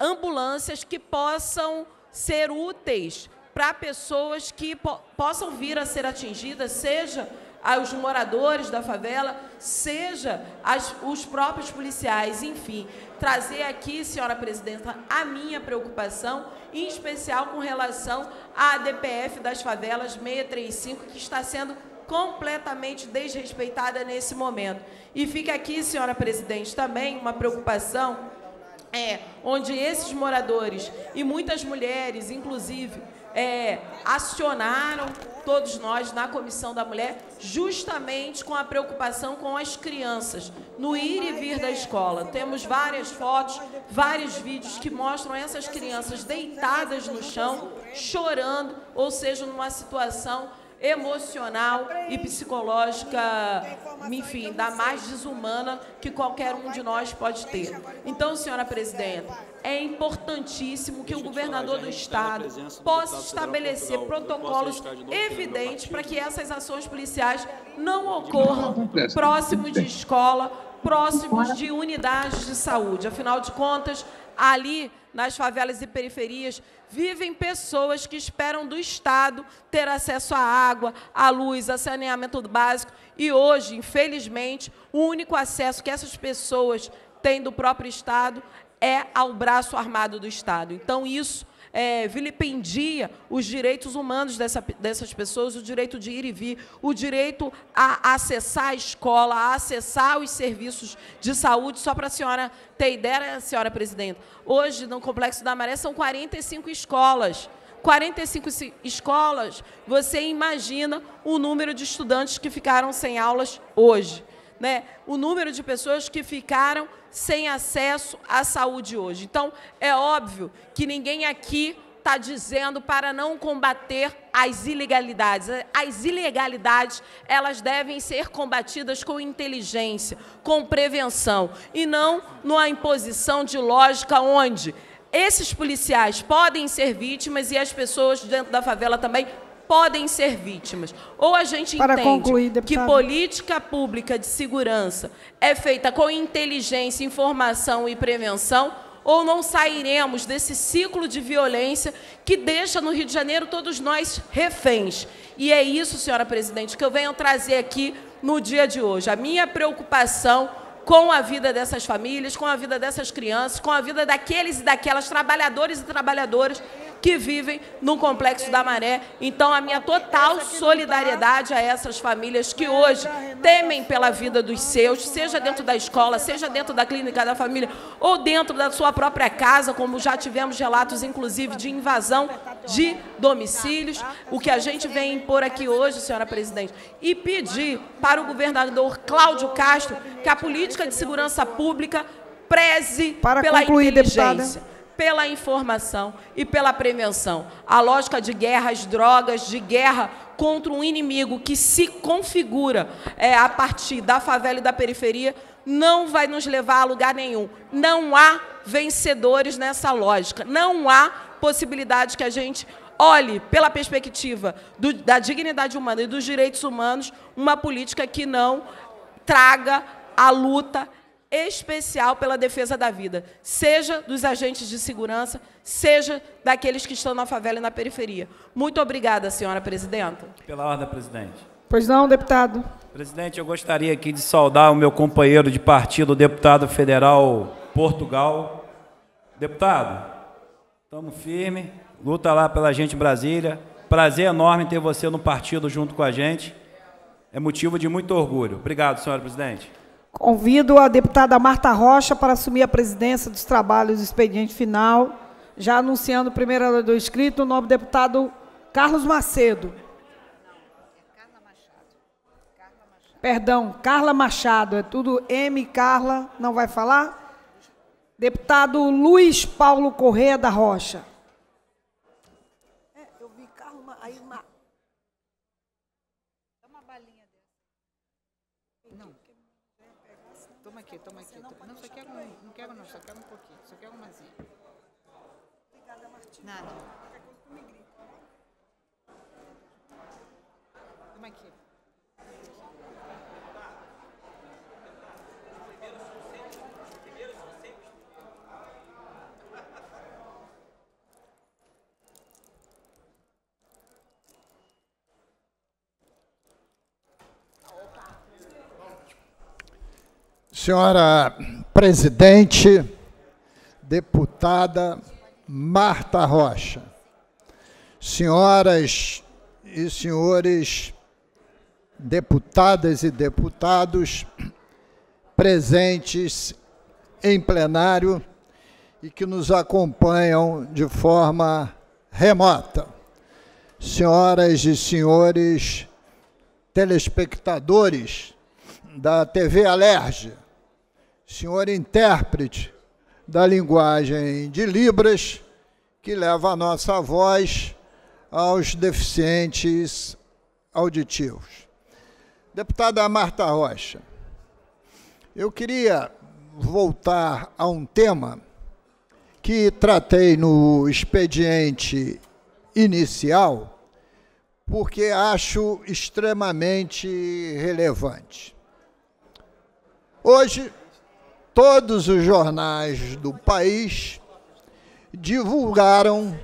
ambulâncias que possam ser úteis para pessoas que po possam vir a ser atingidas, seja aos moradores da favela, seja as, os próprios policiais, enfim. Trazer aqui, senhora presidenta, a minha preocupação, em especial com relação à DPF das favelas 635, que está sendo completamente desrespeitada nesse momento. E fica aqui, senhora presidente, também uma preocupação é, onde esses moradores e muitas mulheres, inclusive, é, acionaram todos nós na Comissão da Mulher, justamente com a preocupação com as crianças, no ir e vir da escola. Temos várias fotos, vários vídeos que mostram essas crianças deitadas no chão, chorando, ou seja, numa situação emocional e psicológica enfim, da mais desumana que qualquer um de nós pode ter. Então, então, senhora presidenta, é importantíssimo que o governador do estado possa estabelecer protocolos evidentes para que essas ações policiais não ocorram próximo de escola, próximos de unidades de saúde. Afinal de contas, ali nas favelas e periferias, vivem pessoas que esperam do Estado ter acesso à água, à luz, a saneamento básico. E hoje, infelizmente, o único acesso que essas pessoas têm do próprio Estado é ao braço armado do Estado. Então, isso é, vilipendia os direitos humanos dessa, dessas pessoas, o direito de ir e vir, o direito a acessar a escola, a acessar os serviços de saúde. Só para a senhora ter ideia, né, senhora presidenta, hoje no Complexo da Maré são 45 escolas. 45 escolas, você imagina o número de estudantes que ficaram sem aulas hoje né, o número de pessoas que ficaram sem acesso à saúde hoje. Então, é óbvio que ninguém aqui está dizendo para não combater as ilegalidades. As ilegalidades, elas devem ser combatidas com inteligência, com prevenção, e não numa imposição de lógica onde esses policiais podem ser vítimas e as pessoas dentro da favela também podem ser vítimas. Ou a gente Para entende concluir, que política pública de segurança é feita com inteligência, informação e prevenção, ou não sairemos desse ciclo de violência que deixa no Rio de Janeiro todos nós reféns. E é isso, senhora presidente, que eu venho trazer aqui no dia de hoje. A minha preocupação com a vida dessas famílias, com a vida dessas crianças, com a vida daqueles e daquelas trabalhadores e trabalhadoras que vivem no Complexo da Maré. Então, a minha total tá solidariedade a essas famílias que hoje temem pela vida dos seus, seja dentro da escola, seja dentro da clínica da família ou dentro da sua própria casa, como já tivemos relatos, inclusive, de invasão de domicílios. O que a gente vem impor aqui hoje, senhora presidente, e pedir para o governador Cláudio Castro que a política de segurança pública preze para pela concluir, inteligência. Deputada pela informação e pela prevenção. A lógica de guerra às drogas, de guerra contra um inimigo que se configura é, a partir da favela e da periferia, não vai nos levar a lugar nenhum. Não há vencedores nessa lógica. Não há possibilidade que a gente olhe pela perspectiva do, da dignidade humana e dos direitos humanos uma política que não traga a luta especial pela defesa da vida, seja dos agentes de segurança, seja daqueles que estão na favela e na periferia. Muito obrigada, senhora presidenta. Pela ordem, presidente. Pois não, deputado. Presidente, eu gostaria aqui de saudar o meu companheiro de partido, o deputado federal Portugal. Deputado, estamos firme, luta lá pela gente em Brasília. Prazer enorme ter você no partido junto com a gente. É motivo de muito orgulho. Obrigado, senhora presidente. Convido a deputada Marta Rocha para assumir a presidência dos trabalhos do expediente final, já anunciando o primeiro orador inscrito, o nome do deputado Carlos Macedo. Perdão, Carla Machado, é tudo M. Carla, não vai falar? Deputado Luiz Paulo Correia da Rocha. É, eu vi Carla, aí toma aqui, toma aqui. Não, não só quero, um não quero não, só quero um pouquinho, só quero uma zinha. Obrigada, Martina. Nada. Qualquer coisa tu me grita, né? Toma aqui. Senhora presidente, deputada Marta Rocha, senhoras e senhores deputadas e deputados presentes em plenário e que nos acompanham de forma remota. Senhoras e senhores telespectadores da TV Alerge, senhor intérprete da linguagem de Libras, que leva a nossa voz aos deficientes auditivos. Deputada Marta Rocha, eu queria voltar a um tema que tratei no expediente inicial, porque acho extremamente relevante. Hoje, todos os jornais do país divulgaram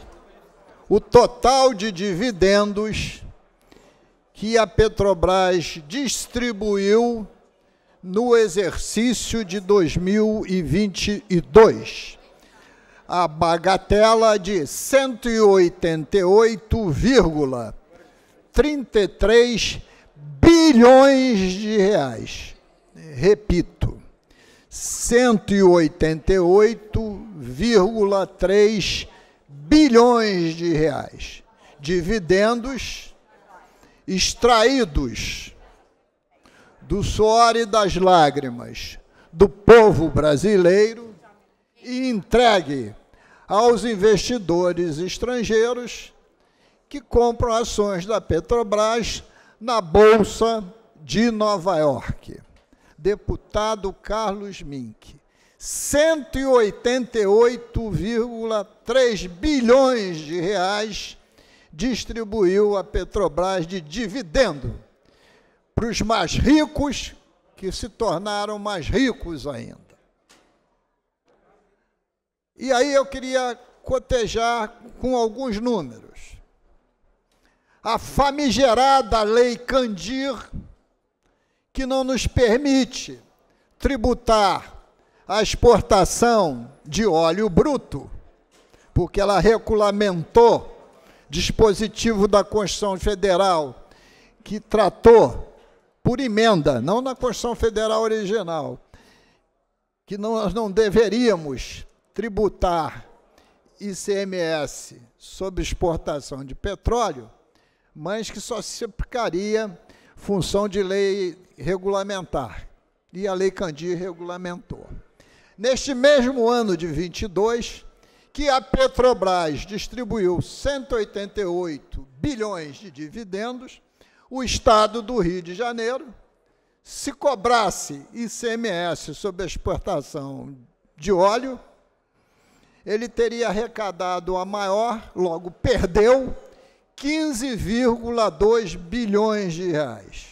o total de dividendos que a Petrobras distribuiu no exercício de 2022. A bagatela de 188,33 bilhões de reais. Repito, 188,3 bilhões de reais. Dividendos extraídos do suor e das lágrimas do povo brasileiro e entregue aos investidores estrangeiros que compram ações da Petrobras na Bolsa de Nova York deputado Carlos Mink. 188,3 bilhões de reais distribuiu a Petrobras de dividendo para os mais ricos, que se tornaram mais ricos ainda. E aí eu queria cotejar com alguns números. A famigerada Lei Candir que não nos permite tributar a exportação de óleo bruto, porque ela regulamentou dispositivo da Constituição Federal que tratou por emenda, não na Constituição Federal original, que nós não deveríamos tributar ICMS sobre exportação de petróleo, mas que só se aplicaria função de lei regulamentar. E a Lei Candir regulamentou. Neste mesmo ano de 22, que a Petrobras distribuiu 188 bilhões de dividendos, o Estado do Rio de Janeiro, se cobrasse ICMS sobre a exportação de óleo, ele teria arrecadado a maior, logo perdeu 15,2 bilhões de reais.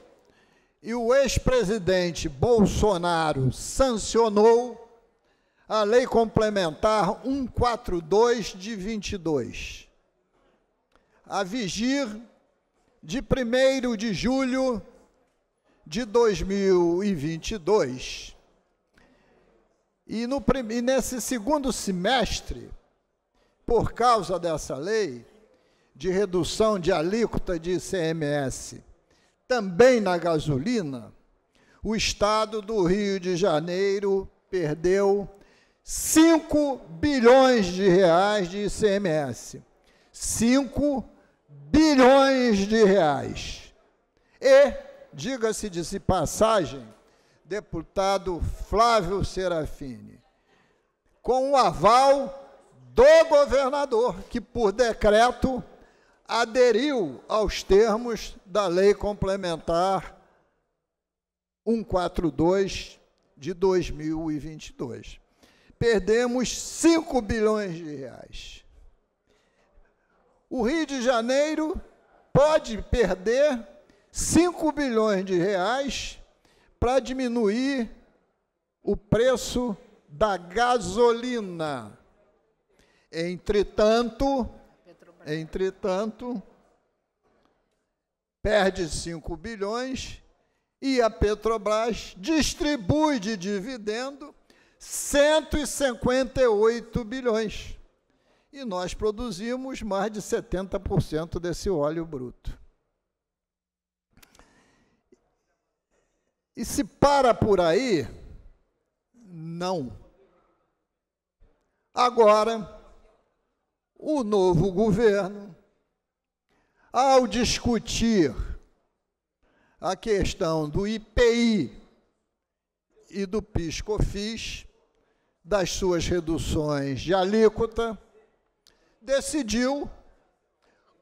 e o ex-presidente Bolsonaro sancionou a Lei Complementar 142 de 22, a vigir de 1 de julho de 2022. E, no, e nesse segundo semestre, por causa dessa lei de redução de alíquota de ICMS também na gasolina, o estado do Rio de Janeiro perdeu 5 bilhões de reais de ICMS. 5 bilhões de reais. E, diga-se de passagem, deputado Flávio Serafini, com o aval do governador, que por decreto aderiu aos termos da Lei Complementar 142 de 2022. Perdemos 5 bilhões de reais. O Rio de Janeiro pode perder 5 bilhões de reais para diminuir o preço da gasolina. Entretanto, entretanto, perde 5 bilhões e a Petrobras distribui de dividendo 158 bilhões. E nós produzimos mais de 70% desse óleo bruto. E se para por aí, não. Agora, o novo governo, ao discutir a questão do IPI e do PiscoFis, das suas reduções de alíquota, decidiu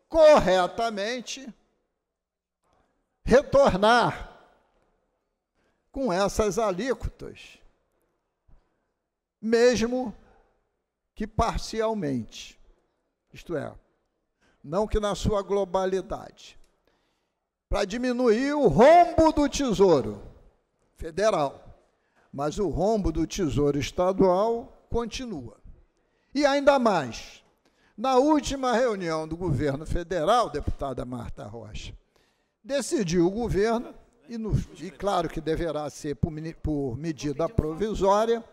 corretamente retornar com essas alíquotas, mesmo que parcialmente. Isto é, não que na sua globalidade, para diminuir o rombo do Tesouro Federal. Mas o rombo do Tesouro Estadual continua. E ainda mais, na última reunião do governo federal, deputada Marta Rocha, decidiu o governo, e, no, e claro que deverá ser por, por medida provisória,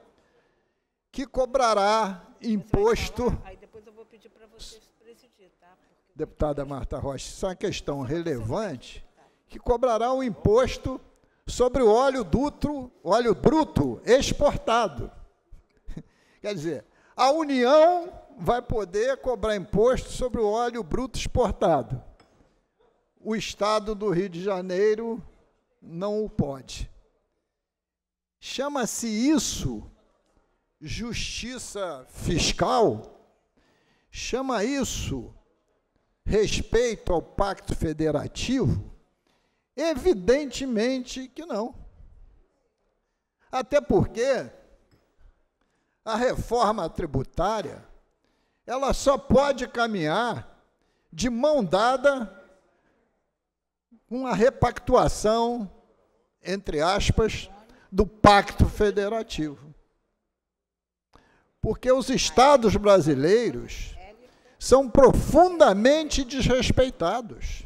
que cobrará imposto Tá? deputada Marta Rocha, isso é uma questão relevante tá? que cobrará um imposto sobre o óleo, dutro, óleo bruto exportado. Quer dizer, a União vai poder cobrar imposto sobre o óleo bruto exportado. O Estado do Rio de Janeiro não o pode. Chama-se isso justiça fiscal chama isso respeito ao pacto federativo? Evidentemente que não. Até porque a reforma tributária ela só pode caminhar de mão dada com a repactuação, entre aspas, do Pacto Federativo. Porque os estados brasileiros são profundamente desrespeitados.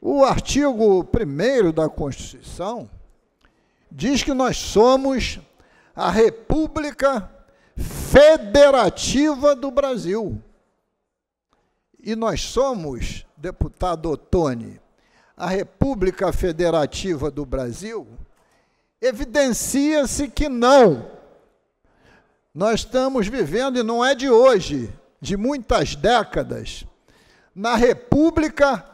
O artigo 1 da Constituição diz que nós somos a República Federativa do Brasil. E nós somos, deputado Ottoni, a República Federativa do Brasil, evidencia-se que não. Nós estamos vivendo, e não é de hoje, de muitas décadas na República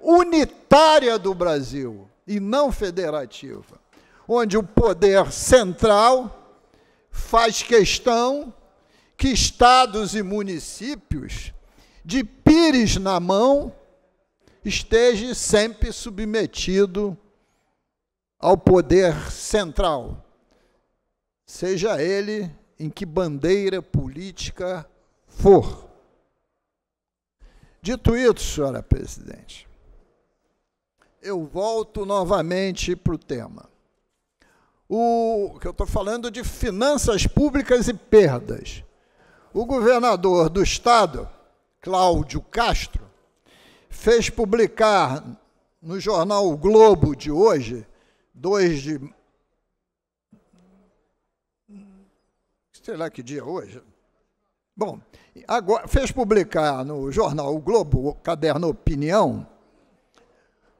Unitária do Brasil e não federativa, onde o poder central faz questão que estados e municípios, de pires na mão, estejam sempre submetido ao poder central, seja ele em que bandeira política for. Dito isso, senhora presidente, eu volto novamente para o tema. O que eu estou falando de finanças públicas e perdas. O governador do estado, Cláudio Castro, fez publicar no jornal o Globo de hoje, 2 de. Sei lá que dia hoje, Bom, agora fez publicar no jornal O Globo, o caderno Opinião,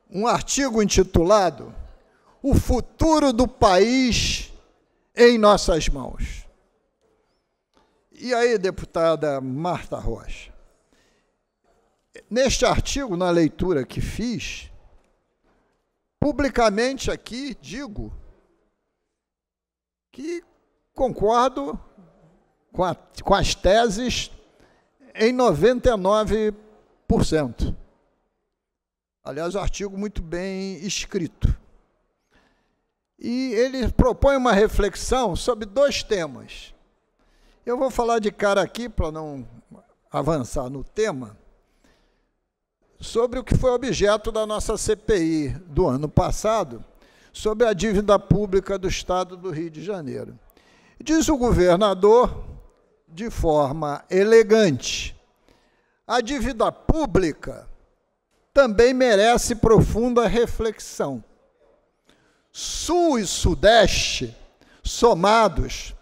um artigo intitulado O futuro do país em nossas mãos. E aí, deputada Marta Rocha, neste artigo, na leitura que fiz, publicamente aqui digo que concordo com, a, com as teses em 99%. Aliás, um artigo muito bem escrito. E ele propõe uma reflexão sobre dois temas. Eu vou falar de cara aqui, para não avançar no tema, sobre o que foi objeto da nossa CPI do ano passado, sobre a dívida pública do Estado do Rio de Janeiro. Diz o governador de forma elegante. A dívida pública também merece profunda reflexão. Sul e Sudeste, somados,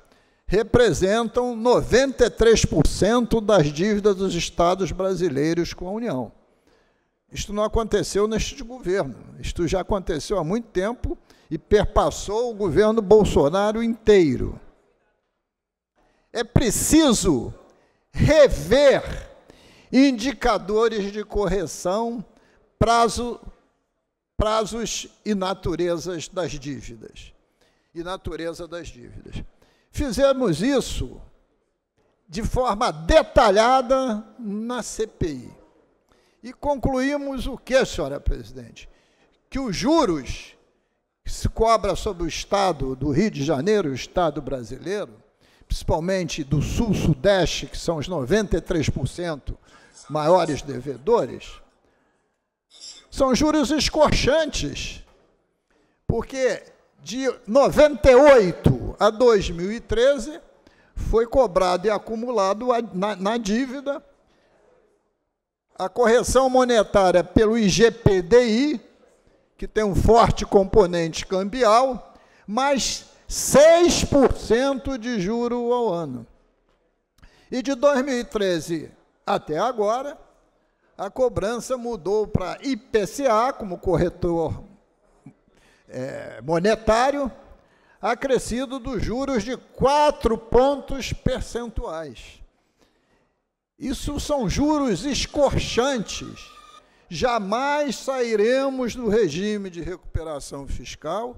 representam 93% das dívidas dos estados brasileiros com a União. Isto não aconteceu neste governo. Isto já aconteceu há muito tempo e perpassou o governo Bolsonaro inteiro é preciso rever indicadores de correção, prazo, prazos e naturezas das dívidas. E natureza das dívidas. Fizemos isso de forma detalhada na CPI. E concluímos o que, senhora presidente? Que os juros que se cobra sobre o Estado do Rio de Janeiro, o Estado brasileiro, principalmente do sul-sudeste, que são os 93% maiores devedores, são juros escorchantes, porque de 98 a 2013 foi cobrado e acumulado na, na dívida a correção monetária pelo IGPDI, que tem um forte componente cambial, mas 6% de juro ao ano. E de 2013 até agora, a cobrança mudou para IPCA, como corretor é, monetário, acrescido dos juros de 4 pontos percentuais. Isso são juros escorchantes. Jamais sairemos do regime de recuperação fiscal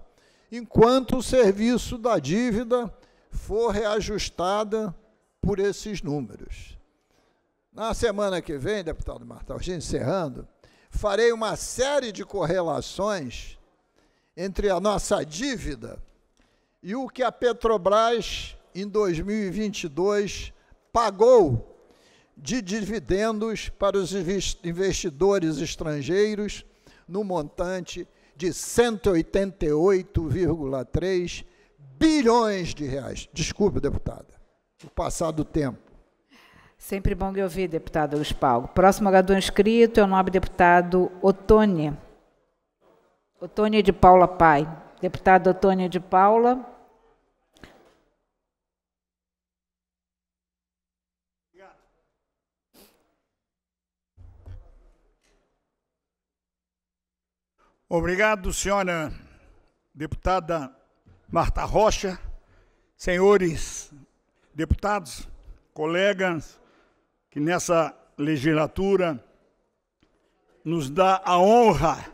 enquanto o serviço da dívida for reajustada por esses números. Na semana que vem, deputado Martins, encerrando, farei uma série de correlações entre a nossa dívida e o que a Petrobras em 2022 pagou de dividendos para os investidores estrangeiros no montante de 188,3 bilhões de reais. Desculpe, deputada, o passar do tempo. Sempre bom de ouvir, deputado Luiz Paulo. Próximo orador inscrito é o nobre deputado Otônia. Otônia de Paula Pai. Deputado Otônia de Paula. Obrigado, senhora deputada Marta Rocha, senhores deputados, colegas, que nessa legislatura nos dá a honra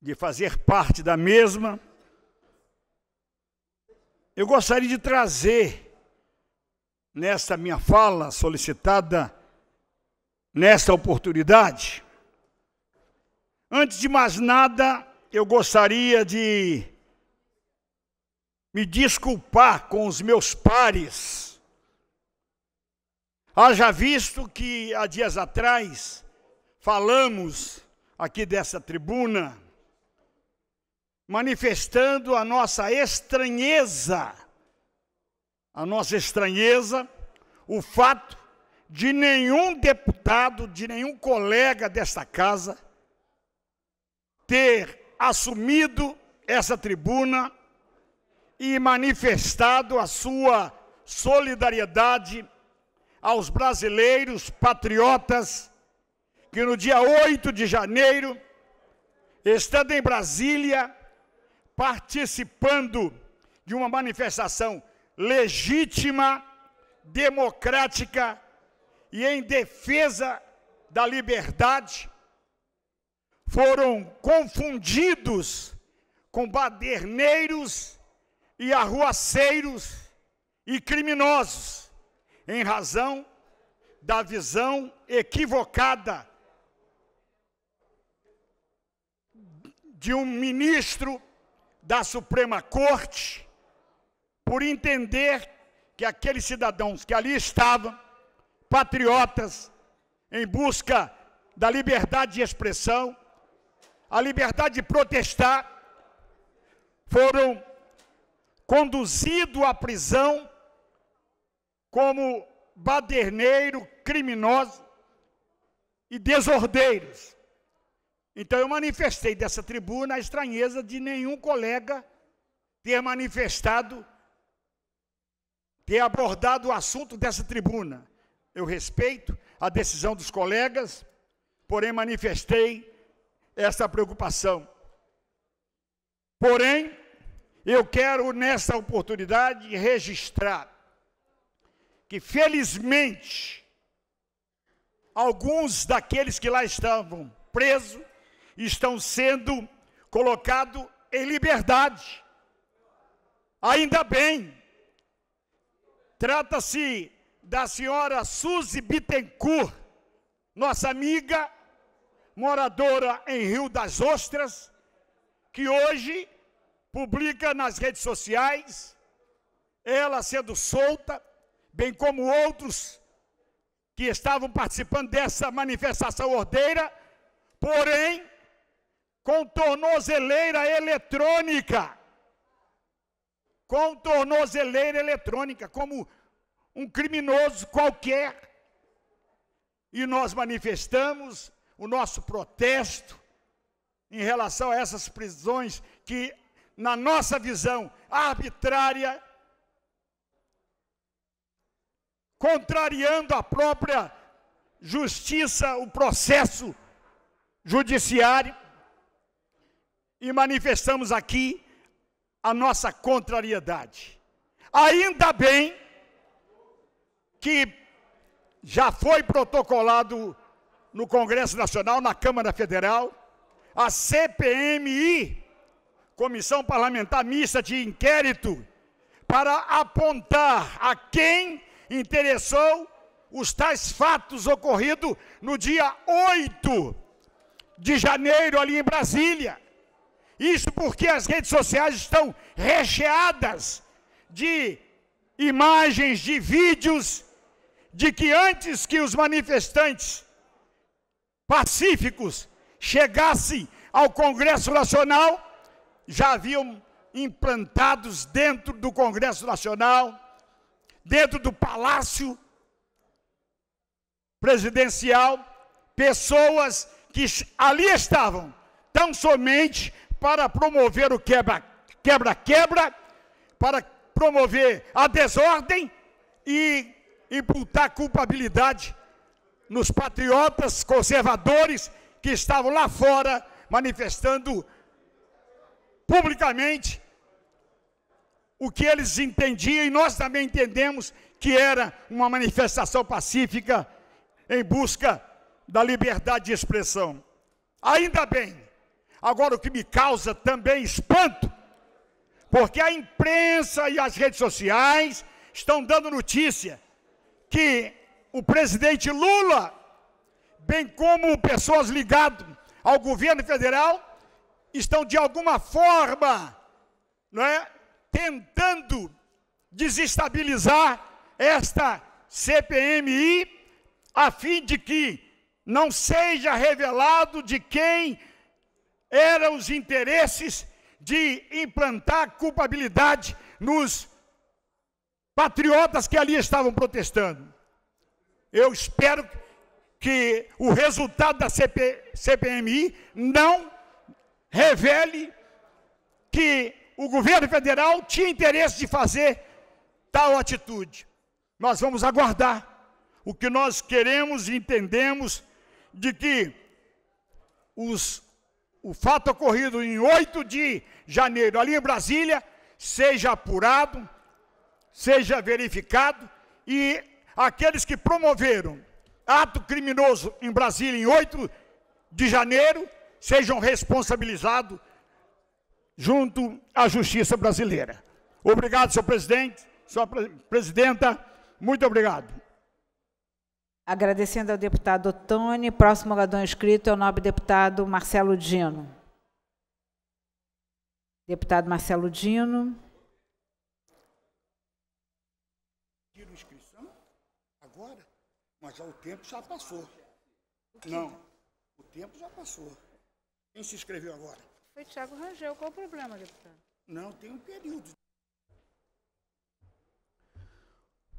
de fazer parte da mesma. Eu gostaria de trazer nesta minha fala solicitada, nesta oportunidade, Antes de mais nada, eu gostaria de me desculpar com os meus pares. Haja visto que há dias atrás falamos aqui dessa tribuna, manifestando a nossa estranheza, a nossa estranheza, o fato de nenhum deputado, de nenhum colega desta casa ter assumido essa tribuna e manifestado a sua solidariedade aos brasileiros patriotas que no dia 8 de janeiro, estando em Brasília, participando de uma manifestação legítima, democrática e em defesa da liberdade, foram confundidos com baderneiros e arruaceiros e criminosos, em razão da visão equivocada de um ministro da Suprema Corte, por entender que aqueles cidadãos que ali estavam, patriotas, em busca da liberdade de expressão, a liberdade de protestar, foram conduzidos à prisão como baderneiro, criminoso e desordeiros. Então eu manifestei dessa tribuna a estranheza de nenhum colega ter manifestado, ter abordado o assunto dessa tribuna. Eu respeito a decisão dos colegas, porém manifestei essa preocupação. Porém, eu quero nessa oportunidade registrar que, felizmente, alguns daqueles que lá estavam presos estão sendo colocados em liberdade. Ainda bem, trata-se da senhora Suzy Bittencourt, nossa amiga moradora em Rio das Ostras, que hoje publica nas redes sociais ela sendo solta, bem como outros que estavam participando dessa manifestação ordeira, porém com tornozeleira eletrônica. Com tornozeleira eletrônica, como um criminoso qualquer. E nós manifestamos o nosso protesto em relação a essas prisões que, na nossa visão arbitrária, contrariando a própria justiça, o processo judiciário, e manifestamos aqui a nossa contrariedade. Ainda bem que já foi protocolado no Congresso Nacional, na Câmara Federal, a CPMI, Comissão Parlamentar Mista de Inquérito, para apontar a quem interessou os tais fatos ocorridos no dia 8 de janeiro ali em Brasília. Isso porque as redes sociais estão recheadas de imagens, de vídeos de que antes que os manifestantes pacíficos chegassem ao Congresso Nacional, já haviam implantados dentro do Congresso Nacional, dentro do Palácio Presidencial, pessoas que ali estavam tão somente para promover o quebra-quebra, para promover a desordem e imputar culpabilidade nos patriotas conservadores que estavam lá fora manifestando publicamente o que eles entendiam e nós também entendemos que era uma manifestação pacífica em busca da liberdade de expressão. Ainda bem. Agora o que me causa também espanto, porque a imprensa e as redes sociais estão dando notícia que o presidente Lula, bem como pessoas ligadas ao governo federal, estão de alguma forma não é, tentando desestabilizar esta CPMI, a fim de que não seja revelado de quem eram os interesses de implantar culpabilidade nos patriotas que ali estavam protestando. Eu espero que o resultado da CP, CPMI não revele que o governo federal tinha interesse de fazer tal atitude. Nós vamos aguardar o que nós queremos e entendemos de que os, o fato ocorrido em 8 de janeiro, ali em Brasília, seja apurado, seja verificado e aqueles que promoveram ato criminoso em Brasília em 8 de janeiro sejam responsabilizados junto à justiça brasileira. Obrigado, senhor presidente, senhora presidenta, muito obrigado. Agradecendo ao deputado Tony, próximo orador inscrito é o nobre deputado Marcelo Dino. Deputado Marcelo Dino. Mas já, o tempo já passou. Não, o tempo já passou. Quem se inscreveu agora? Foi Tiago Rangel. Qual o problema, deputado? Não, tem um período.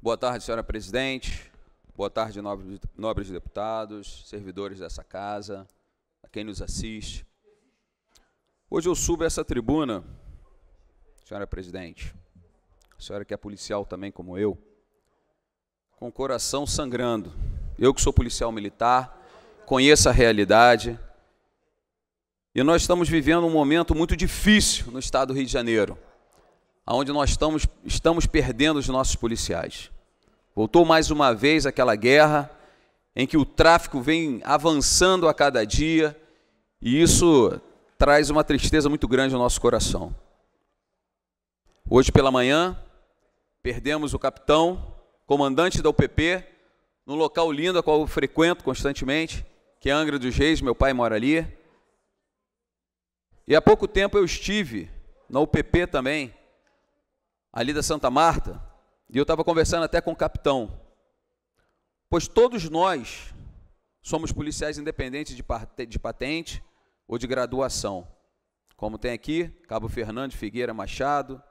Boa tarde, senhora presidente. Boa tarde, nobres, nobres deputados, servidores dessa casa, a quem nos assiste. Hoje eu subo essa tribuna, senhora presidente, senhora que é policial também como eu, com o coração sangrando. Eu que sou policial militar, conheço a realidade. E nós estamos vivendo um momento muito difícil no estado do Rio de Janeiro, onde nós estamos, estamos perdendo os nossos policiais. Voltou mais uma vez aquela guerra em que o tráfico vem avançando a cada dia e isso traz uma tristeza muito grande ao nosso coração. Hoje pela manhã, perdemos o capitão comandante da UPP, num local lindo a qual eu frequento constantemente, que é Angra dos Reis, meu pai mora ali. E há pouco tempo eu estive na UPP também, ali da Santa Marta, e eu estava conversando até com o capitão. Pois todos nós somos policiais independentes de patente ou de graduação. Como tem aqui, Cabo Fernandes Figueira Machado,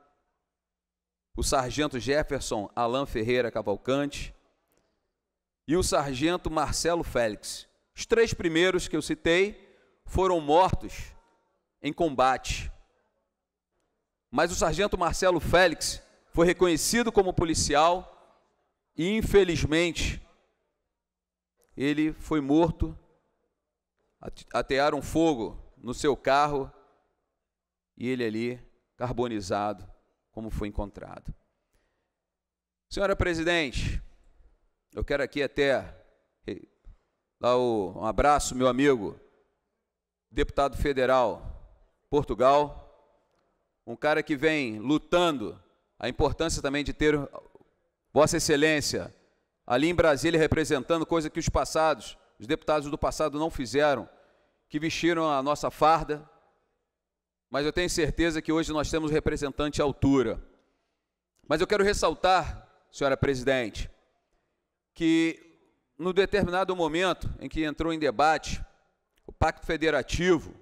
o sargento Jefferson Alain Ferreira Cavalcante e o sargento Marcelo Félix. Os três primeiros que eu citei foram mortos em combate. Mas o sargento Marcelo Félix foi reconhecido como policial e, infelizmente, ele foi morto. Atearam fogo no seu carro e ele ali, carbonizado, como foi encontrado. Senhora presidente, eu quero aqui até dar um abraço, meu amigo, deputado federal Portugal, um cara que vem lutando, a importância também de ter Vossa Excelência ali em Brasília representando, coisa que os passados, os deputados do passado não fizeram, que vestiram a nossa farda, mas eu tenho certeza que hoje nós temos representante à altura. Mas eu quero ressaltar, senhora presidente, que no determinado momento em que entrou em debate o Pacto Federativo,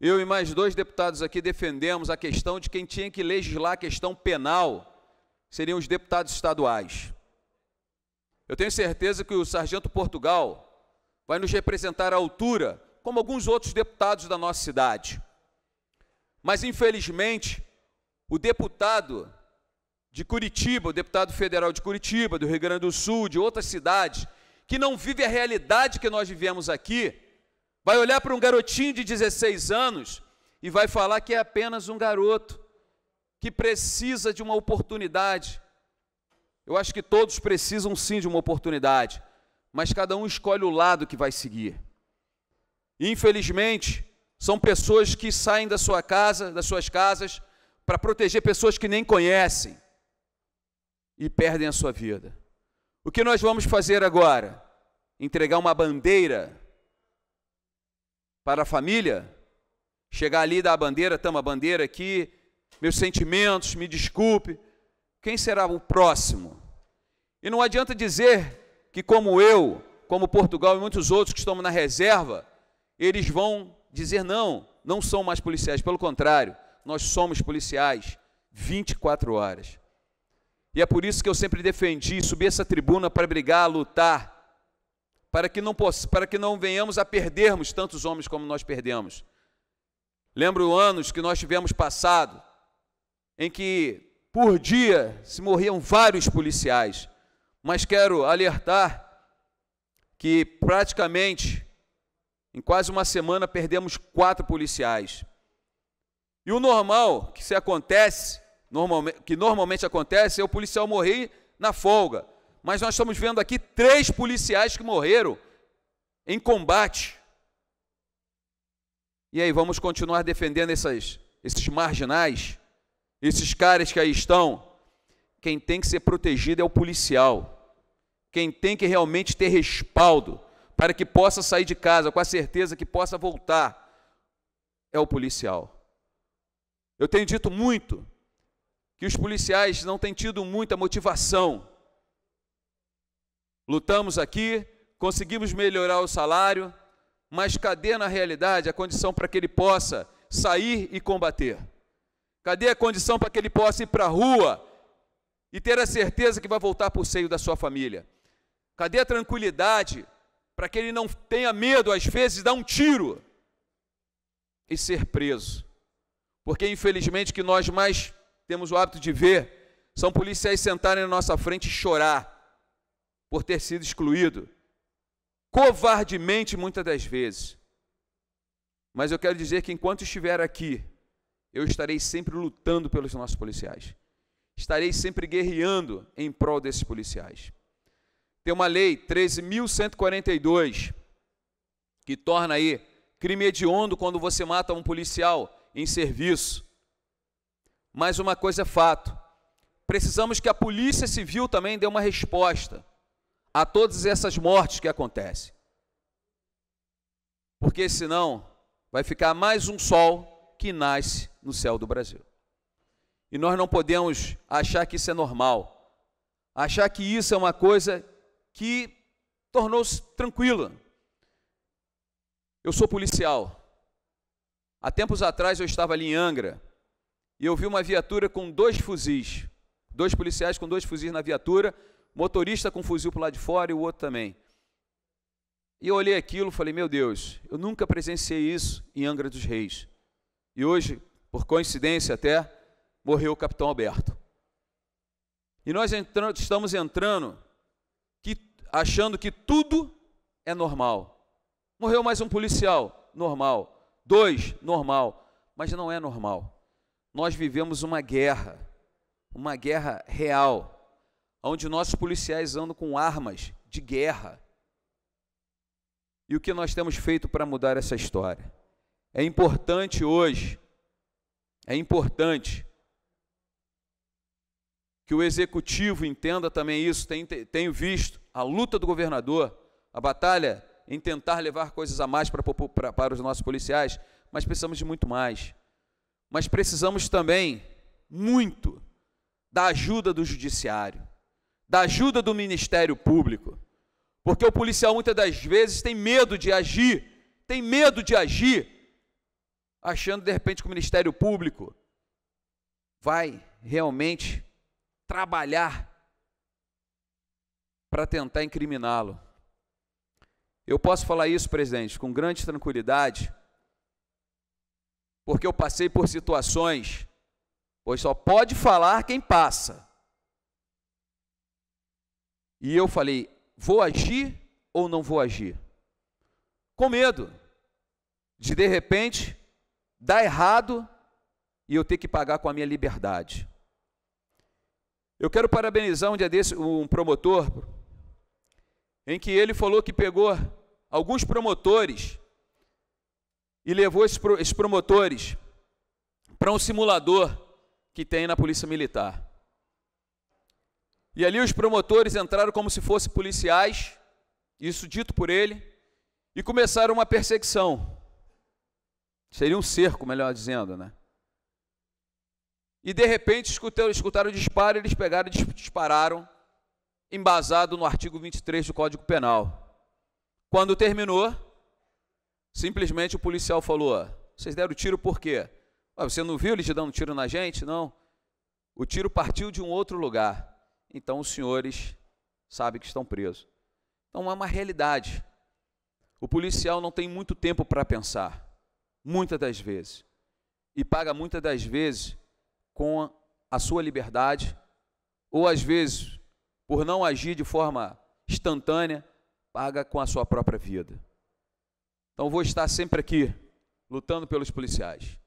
eu e mais dois deputados aqui defendemos a questão de quem tinha que legislar a questão penal seriam os deputados estaduais. Eu tenho certeza que o sargento Portugal vai nos representar à altura, como alguns outros deputados da nossa cidade. Mas, infelizmente, o deputado de Curitiba, o deputado federal de Curitiba, do Rio Grande do Sul, de outras cidades, que não vive a realidade que nós vivemos aqui, vai olhar para um garotinho de 16 anos e vai falar que é apenas um garoto que precisa de uma oportunidade. Eu acho que todos precisam sim de uma oportunidade, mas cada um escolhe o lado que vai seguir. Infelizmente, são pessoas que saem da sua casa, das suas casas, para proteger pessoas que nem conhecem e perdem a sua vida. O que nós vamos fazer agora? Entregar uma bandeira para a família? Chegar ali dar a bandeira, tamo a bandeira aqui, meus sentimentos, me desculpe. Quem será o próximo? E não adianta dizer que, como eu, como Portugal e muitos outros que estamos na reserva, eles vão dizer não, não são mais policiais, pelo contrário, nós somos policiais 24 horas. E é por isso que eu sempre defendi subir essa tribuna para brigar, lutar, para que não poss para que não venhamos a perdermos tantos homens como nós perdemos. Lembro anos que nós tivemos passado em que por dia se morriam vários policiais, mas quero alertar que praticamente em quase uma semana perdemos quatro policiais. E o normal que se acontece, normalmente, que normalmente acontece, é o policial morrer na folga. Mas nós estamos vendo aqui três policiais que morreram em combate. E aí, vamos continuar defendendo essas, esses marginais, esses caras que aí estão? Quem tem que ser protegido é o policial. Quem tem que realmente ter respaldo para que possa sair de casa com a certeza que possa voltar, é o policial. Eu tenho dito muito que os policiais não têm tido muita motivação. Lutamos aqui, conseguimos melhorar o salário, mas cadê na realidade a condição para que ele possa sair e combater? Cadê a condição para que ele possa ir para a rua e ter a certeza que vai voltar para o seio da sua família? Cadê a tranquilidade para que ele não tenha medo, às vezes, de dar um tiro e ser preso. Porque, infelizmente, que nós mais temos o hábito de ver são policiais sentarem na nossa frente e chorar por ter sido excluído, covardemente, muitas das vezes. Mas eu quero dizer que enquanto estiver aqui, eu estarei sempre lutando pelos nossos policiais. Estarei sempre guerreando em prol desses policiais. Tem uma lei 13.142 que torna aí crime hediondo quando você mata um policial em serviço. Mas uma coisa é fato: precisamos que a Polícia Civil também dê uma resposta a todas essas mortes que acontecem. Porque senão vai ficar mais um sol que nasce no céu do Brasil. E nós não podemos achar que isso é normal, achar que isso é uma coisa que tornou-se tranquila. Eu sou policial. Há tempos atrás eu estava ali em Angra e eu vi uma viatura com dois fuzis, dois policiais com dois fuzis na viatura, motorista com um fuzil para lá de fora e o outro também. E eu olhei aquilo e falei, meu Deus, eu nunca presenciei isso em Angra dos Reis. E hoje, por coincidência até, morreu o capitão Alberto. E nós estamos entrando achando que tudo é normal. Morreu mais um policial, normal. Dois, normal. Mas não é normal. Nós vivemos uma guerra, uma guerra real, onde nossos policiais andam com armas de guerra. E o que nós temos feito para mudar essa história? É importante hoje, é importante que o executivo entenda também isso, tenho, visto a luta do governador, a batalha em tentar levar coisas a mais para, para, para os nossos policiais, mas precisamos de muito mais. Mas precisamos também muito da ajuda do judiciário, da ajuda do Ministério Público, porque o policial muitas das vezes tem medo de agir, tem medo de agir, achando de repente que o Ministério Público vai realmente trabalhar para tentar incriminá-lo. Eu posso falar isso, presidente, com grande tranquilidade, porque eu passei por situações, pois só pode falar quem passa. E eu falei: vou agir ou não vou agir? Com medo de de repente dar errado e eu ter que pagar com a minha liberdade. Eu quero parabenizar um dia desse um promotor, em que ele falou que pegou alguns promotores e levou esses promotores para um simulador que tem na Polícia Militar. E ali os promotores entraram como se fossem policiais, isso dito por ele, e começaram uma perseguição. Seria um cerco, melhor dizendo, né? E de repente escutaram, escutaram o disparo, eles pegaram e dispararam embasado no artigo 23 do Código Penal. Quando terminou, simplesmente o policial falou: Vocês deram tiro por quê? você não viu eles dando tiro na gente? Não. O tiro partiu de um outro lugar. Então os senhores sabem que estão presos. Então é uma realidade. O policial não tem muito tempo para pensar, muitas das vezes. E paga muitas das vezes com a sua liberdade, ou às vezes por não agir de forma instantânea, paga com a sua própria vida. Então vou estar sempre aqui lutando pelos policiais.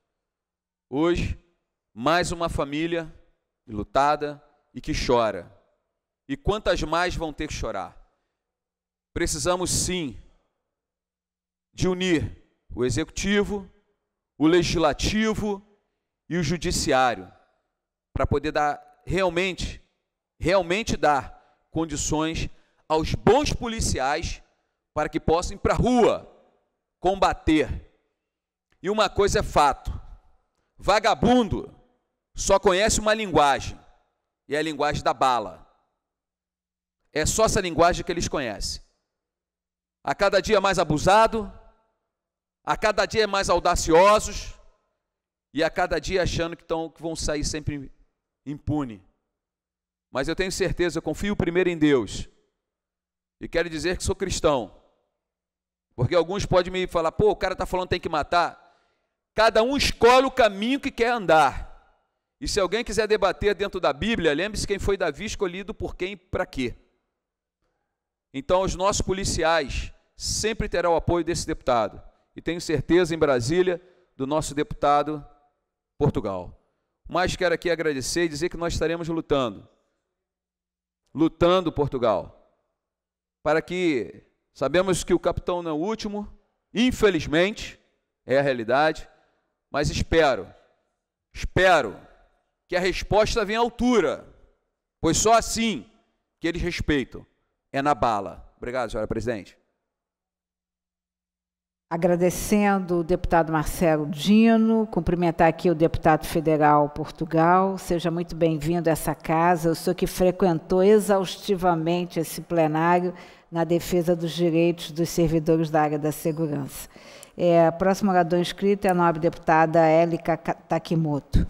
Hoje, mais uma família lutada e que chora. E quantas mais vão ter que chorar? Precisamos sim de unir o executivo, o legislativo e o judiciário para poder dar realmente, realmente dar condições aos bons policiais para que possam ir para a rua combater. E uma coisa é fato: vagabundo só conhece uma linguagem, e é a linguagem da bala. É só essa linguagem que eles conhecem. A cada dia mais abusado, a cada dia mais audaciosos, e a cada dia achando que, tão, que vão sair sempre impune mas eu tenho certeza, eu confio primeiro em Deus. E quero dizer que sou cristão. Porque alguns podem me falar, pô, o cara está falando que tem que matar. Cada um escolhe o caminho que quer andar. E se alguém quiser debater dentro da Bíblia, lembre-se quem foi Davi escolhido por quem e para quê. Então, os nossos policiais sempre terão o apoio desse deputado. E tenho certeza, em Brasília, do nosso deputado Portugal. Mas quero aqui agradecer e dizer que nós estaremos lutando lutando Portugal. Para que sabemos que o capitão não é o último, infelizmente, é a realidade, mas espero, espero que a resposta venha à altura, pois só assim que eles respeitam. É na bala. Obrigado, senhora presidente. Agradecendo o deputado Marcelo Dino, cumprimentar aqui o deputado federal Portugal. Seja muito bem-vindo a essa casa. Eu sou que frequentou exaustivamente esse plenário na defesa dos direitos dos servidores da área da segurança. É, a próxima inscrito é a nobre deputada Élica Takimoto.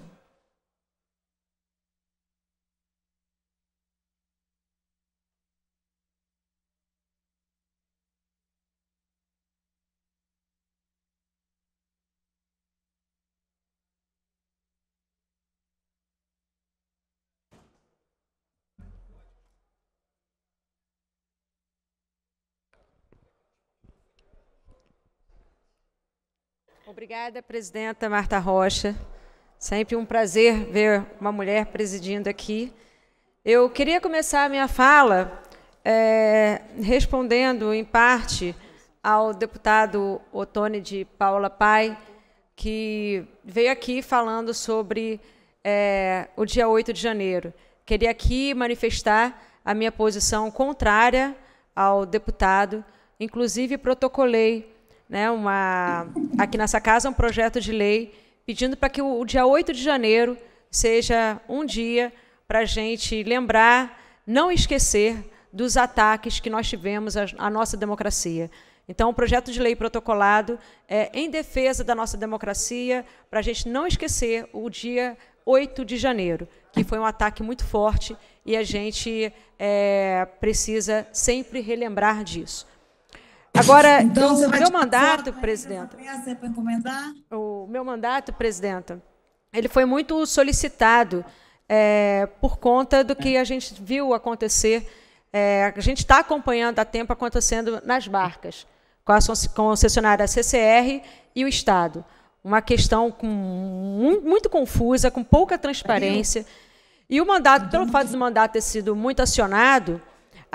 Obrigada, presidenta Marta Rocha. Sempre um prazer ver uma mulher presidindo aqui. Eu queria começar a minha fala é, respondendo, em parte, ao deputado Otone de Paula Pai, que veio aqui falando sobre é, o dia 8 de janeiro. Queria aqui manifestar a minha posição contrária ao deputado, inclusive protocolei né, uma, aqui nessa casa um projeto de lei pedindo para que o, o dia 8 de janeiro seja um dia para a gente lembrar, não esquecer dos ataques que nós tivemos à, à nossa democracia. Então, o um projeto de lei protocolado é em defesa da nossa democracia, para a gente não esquecer o dia 8 de janeiro, que foi um ataque muito forte e a gente é, precisa sempre relembrar disso. Agora, então, o meu mandato, presidenta. É para encomendar? O meu mandato, presidenta, ele foi muito solicitado é, por conta do que a gente viu acontecer. É, a gente está acompanhando há tempo acontecendo nas barcas, com a concessionária CCR e o Estado. Uma questão com, muito confusa, com pouca transparência. E o mandato, então, pelo fato do mandato ter sido muito acionado,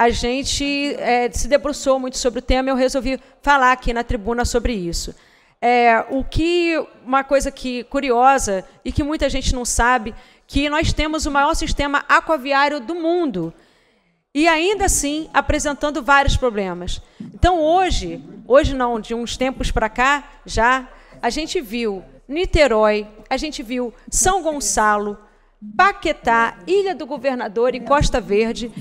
a gente é, se debruçou muito sobre o tema e eu resolvi falar aqui na tribuna sobre isso. É, o que uma coisa que curiosa e que muita gente não sabe que nós temos o maior sistema aquaviário do mundo e ainda assim apresentando vários problemas. Então hoje, hoje não, de uns tempos para cá já a gente viu Niterói, a gente viu São Gonçalo, Paquetá, Ilha do Governador e Costa Verde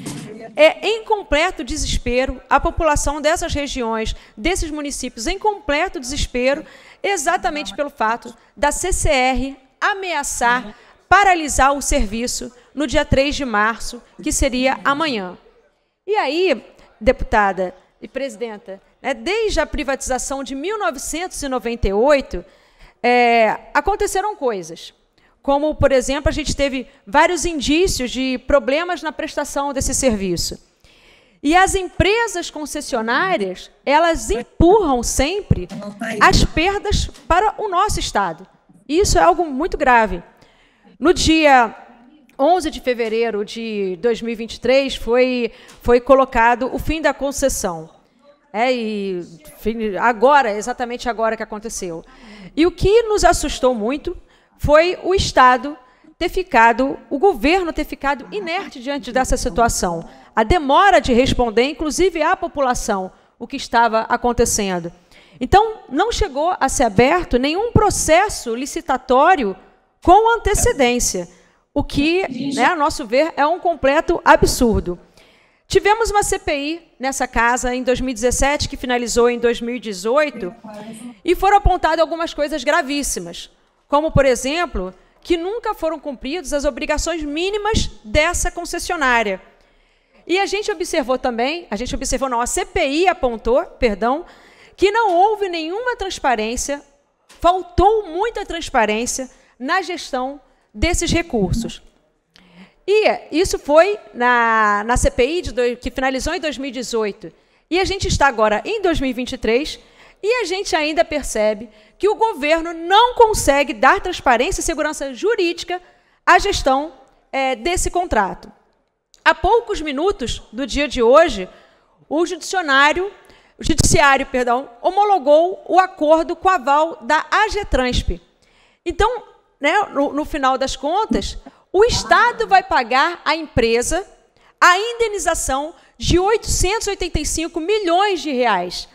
é em completo desespero, a população dessas regiões, desses municípios, em completo desespero, exatamente pelo fato da CCR ameaçar paralisar o serviço no dia 3 de março, que seria amanhã. E aí, deputada e presidenta, né, desde a privatização de 1998, é, aconteceram coisas como, por exemplo, a gente teve vários indícios de problemas na prestação desse serviço. E as empresas concessionárias, elas empurram sempre as perdas para o nosso Estado. Isso é algo muito grave. No dia 11 de fevereiro de 2023, foi, foi colocado o fim da concessão. É, e agora, exatamente agora que aconteceu. E o que nos assustou muito foi o Estado ter ficado, o governo ter ficado inerte diante dessa situação. A demora de responder, inclusive à população, o que estava acontecendo. Então, não chegou a ser aberto nenhum processo licitatório com antecedência, o que, né, a nosso ver, é um completo absurdo. Tivemos uma CPI nessa casa em 2017, que finalizou em 2018, e foram apontadas algumas coisas gravíssimas. Como, por exemplo, que nunca foram cumpridas as obrigações mínimas dessa concessionária. E a gente observou também, a gente observou, não, a CPI apontou, perdão, que não houve nenhuma transparência, faltou muita transparência na gestão desses recursos. E isso foi na, na CPI de, que finalizou em 2018. E a gente está agora em 2023 e a gente ainda percebe que o governo não consegue dar transparência e segurança jurídica à gestão é, desse contrato. Há poucos minutos do dia de hoje, o judiciário, o judiciário perdão, homologou o acordo com o aval da AGETRANSP. Então, né, no, no final das contas, o Estado vai pagar à empresa a indenização de 885 milhões de reais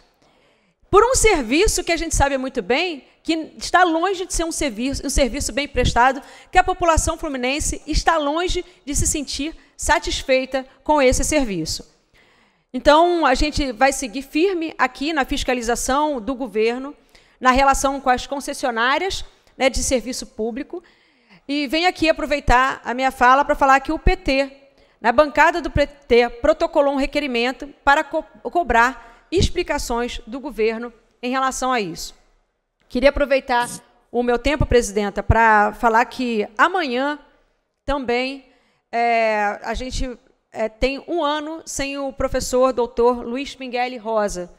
por um serviço que a gente sabe muito bem que está longe de ser um serviço, um serviço bem prestado, que a população fluminense está longe de se sentir satisfeita com esse serviço. Então, a gente vai seguir firme aqui na fiscalização do governo, na relação com as concessionárias né, de serviço público. E venho aqui aproveitar a minha fala para falar que o PT, na bancada do PT, protocolou um requerimento para co cobrar explicações do governo em relação a isso. Queria aproveitar o meu tempo, presidenta, para falar que amanhã também é, a gente é, tem um ano sem o professor doutor Luiz Miguel Rosa.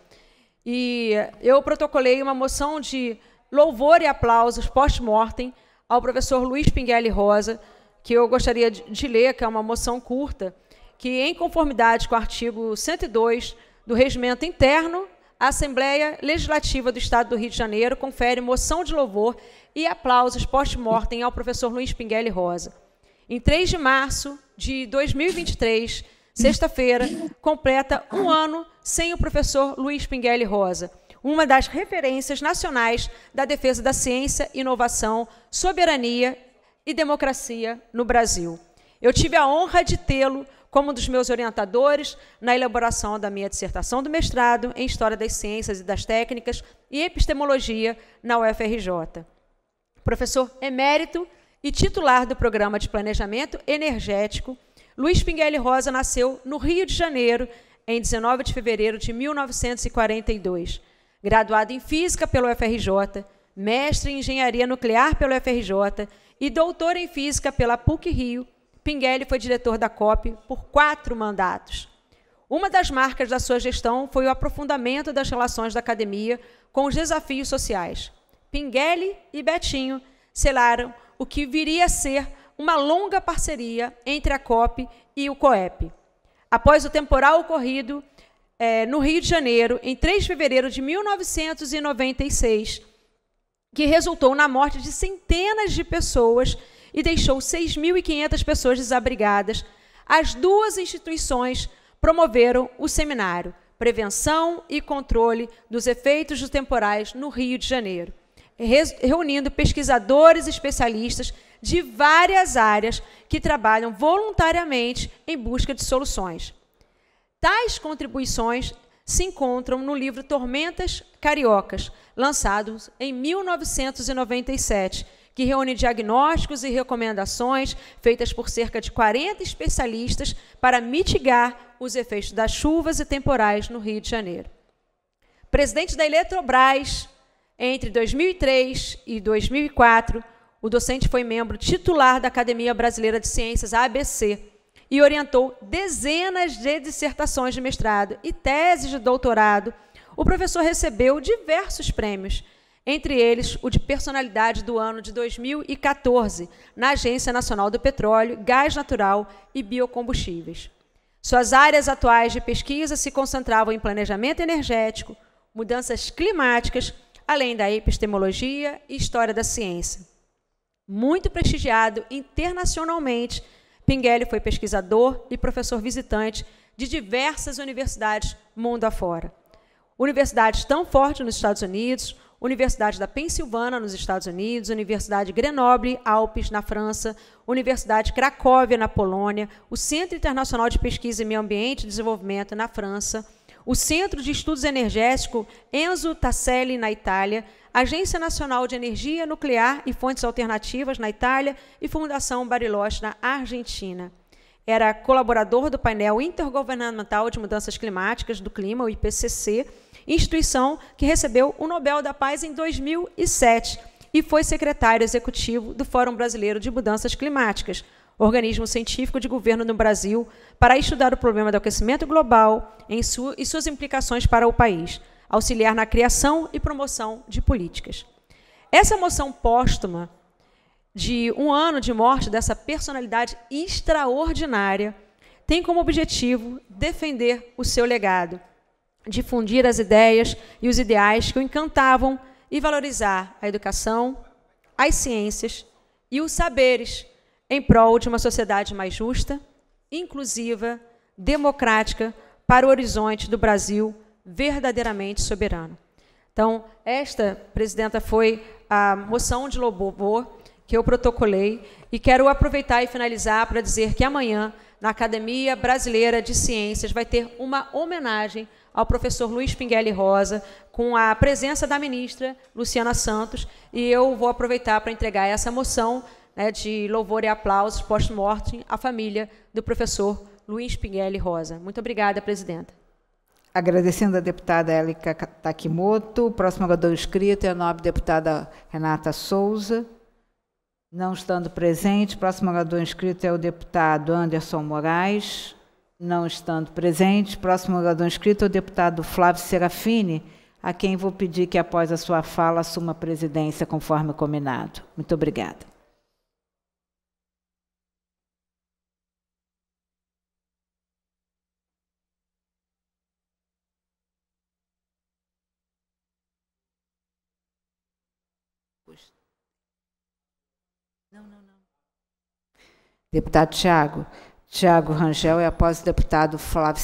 E eu protocolei uma moção de louvor e aplausos post-mortem ao professor Luiz Pinguelli Rosa, que eu gostaria de ler, que é uma moção curta, que, em conformidade com o artigo 102 do Regimento Interno, a Assembleia Legislativa do Estado do Rio de Janeiro confere moção de louvor e aplausos post-mortem ao professor Luiz Pinguelli Rosa. Em 3 de março de 2023, sexta-feira, completa um ano sem o professor Luiz Pinguelli Rosa, uma das referências nacionais da defesa da ciência, inovação, soberania e democracia no Brasil. Eu tive a honra de tê-lo como um dos meus orientadores na elaboração da minha dissertação do mestrado em História das Ciências e das Técnicas e Epistemologia na UFRJ. Professor emérito e titular do Programa de Planejamento Energético, Luiz Pinguelli Rosa nasceu no Rio de Janeiro em 19 de fevereiro de 1942. Graduado em Física pela UFRJ, mestre em Engenharia Nuclear pela UFRJ e doutor em Física pela PUC-Rio Pinguelli foi diretor da COP por quatro mandatos. Uma das marcas da sua gestão foi o aprofundamento das relações da academia com os desafios sociais. Pinguelli e Betinho selaram o que viria a ser uma longa parceria entre a COP e o COEP. Após o temporal ocorrido é, no Rio de Janeiro, em 3 de fevereiro de 1996, que resultou na morte de centenas de pessoas e deixou 6.500 pessoas desabrigadas. As duas instituições promoveram o seminário Prevenção e Controle dos Efeitos dos Temporais no Rio de Janeiro, reunindo pesquisadores e especialistas de várias áreas que trabalham voluntariamente em busca de soluções. Tais contribuições se encontram no livro Tormentas Cariocas, lançado em 1997, que reúne diagnósticos e recomendações feitas por cerca de 40 especialistas para mitigar os efeitos das chuvas e temporais no Rio de Janeiro. Presidente da Eletrobras, entre 2003 e 2004, o docente foi membro titular da Academia Brasileira de Ciências, ABC, e orientou dezenas de dissertações de mestrado e teses de doutorado. O professor recebeu diversos prêmios entre eles o de personalidade do ano de 2014 na Agência Nacional do Petróleo, Gás Natural e Biocombustíveis. Suas áreas atuais de pesquisa se concentravam em planejamento energético, mudanças climáticas, além da epistemologia e história da ciência. Muito prestigiado internacionalmente, Pinguelli foi pesquisador e professor visitante de diversas universidades mundo afora. Universidades tão fortes nos Estados Unidos, Universidade da Pensilvânia, nos Estados Unidos, Universidade Grenoble, Alpes, na França, Universidade Cracóvia, na Polônia, o Centro Internacional de Pesquisa em Meio Ambiente e Desenvolvimento, na França, o Centro de Estudos Energéticos Enzo Tasselli, na Itália, Agência Nacional de Energia Nuclear e Fontes Alternativas, na Itália, e Fundação Bariloche, na Argentina. Era colaborador do painel intergovernamental de mudanças climáticas do clima, o IPCC, instituição que recebeu o Nobel da Paz em 2007 e foi secretário executivo do Fórum Brasileiro de Mudanças Climáticas, organismo científico de governo no Brasil, para estudar o problema do aquecimento global e suas implicações para o país, auxiliar na criação e promoção de políticas. Essa moção póstuma de um ano de morte dessa personalidade extraordinária tem como objetivo defender o seu legado difundir as ideias e os ideais que o encantavam e valorizar a educação, as ciências e os saberes em prol de uma sociedade mais justa, inclusiva, democrática, para o horizonte do Brasil verdadeiramente soberano. Então, esta, presidenta, foi a moção de louvor que eu protocolei e quero aproveitar e finalizar para dizer que amanhã na Academia Brasileira de Ciências, vai ter uma homenagem ao professor Luiz Pinguelli Rosa, com a presença da ministra Luciana Santos, e eu vou aproveitar para entregar essa moção né, de louvor e aplausos post-mortem à família do professor Luiz Pinguelli Rosa. Muito obrigada, presidenta. Agradecendo a deputada Élica Takimoto, o próximo orador inscrito é a nobre deputada Renata Souza. Não estando presente, próximo orador inscrito é o deputado Anderson Moraes. Não estando presente, próximo orador inscrito é o deputado Flávio Serafini, a quem vou pedir que após a sua fala assuma a presidência conforme combinado. Muito obrigada. Deputado Tiago. Tiago Rangel e após o deputado Flávio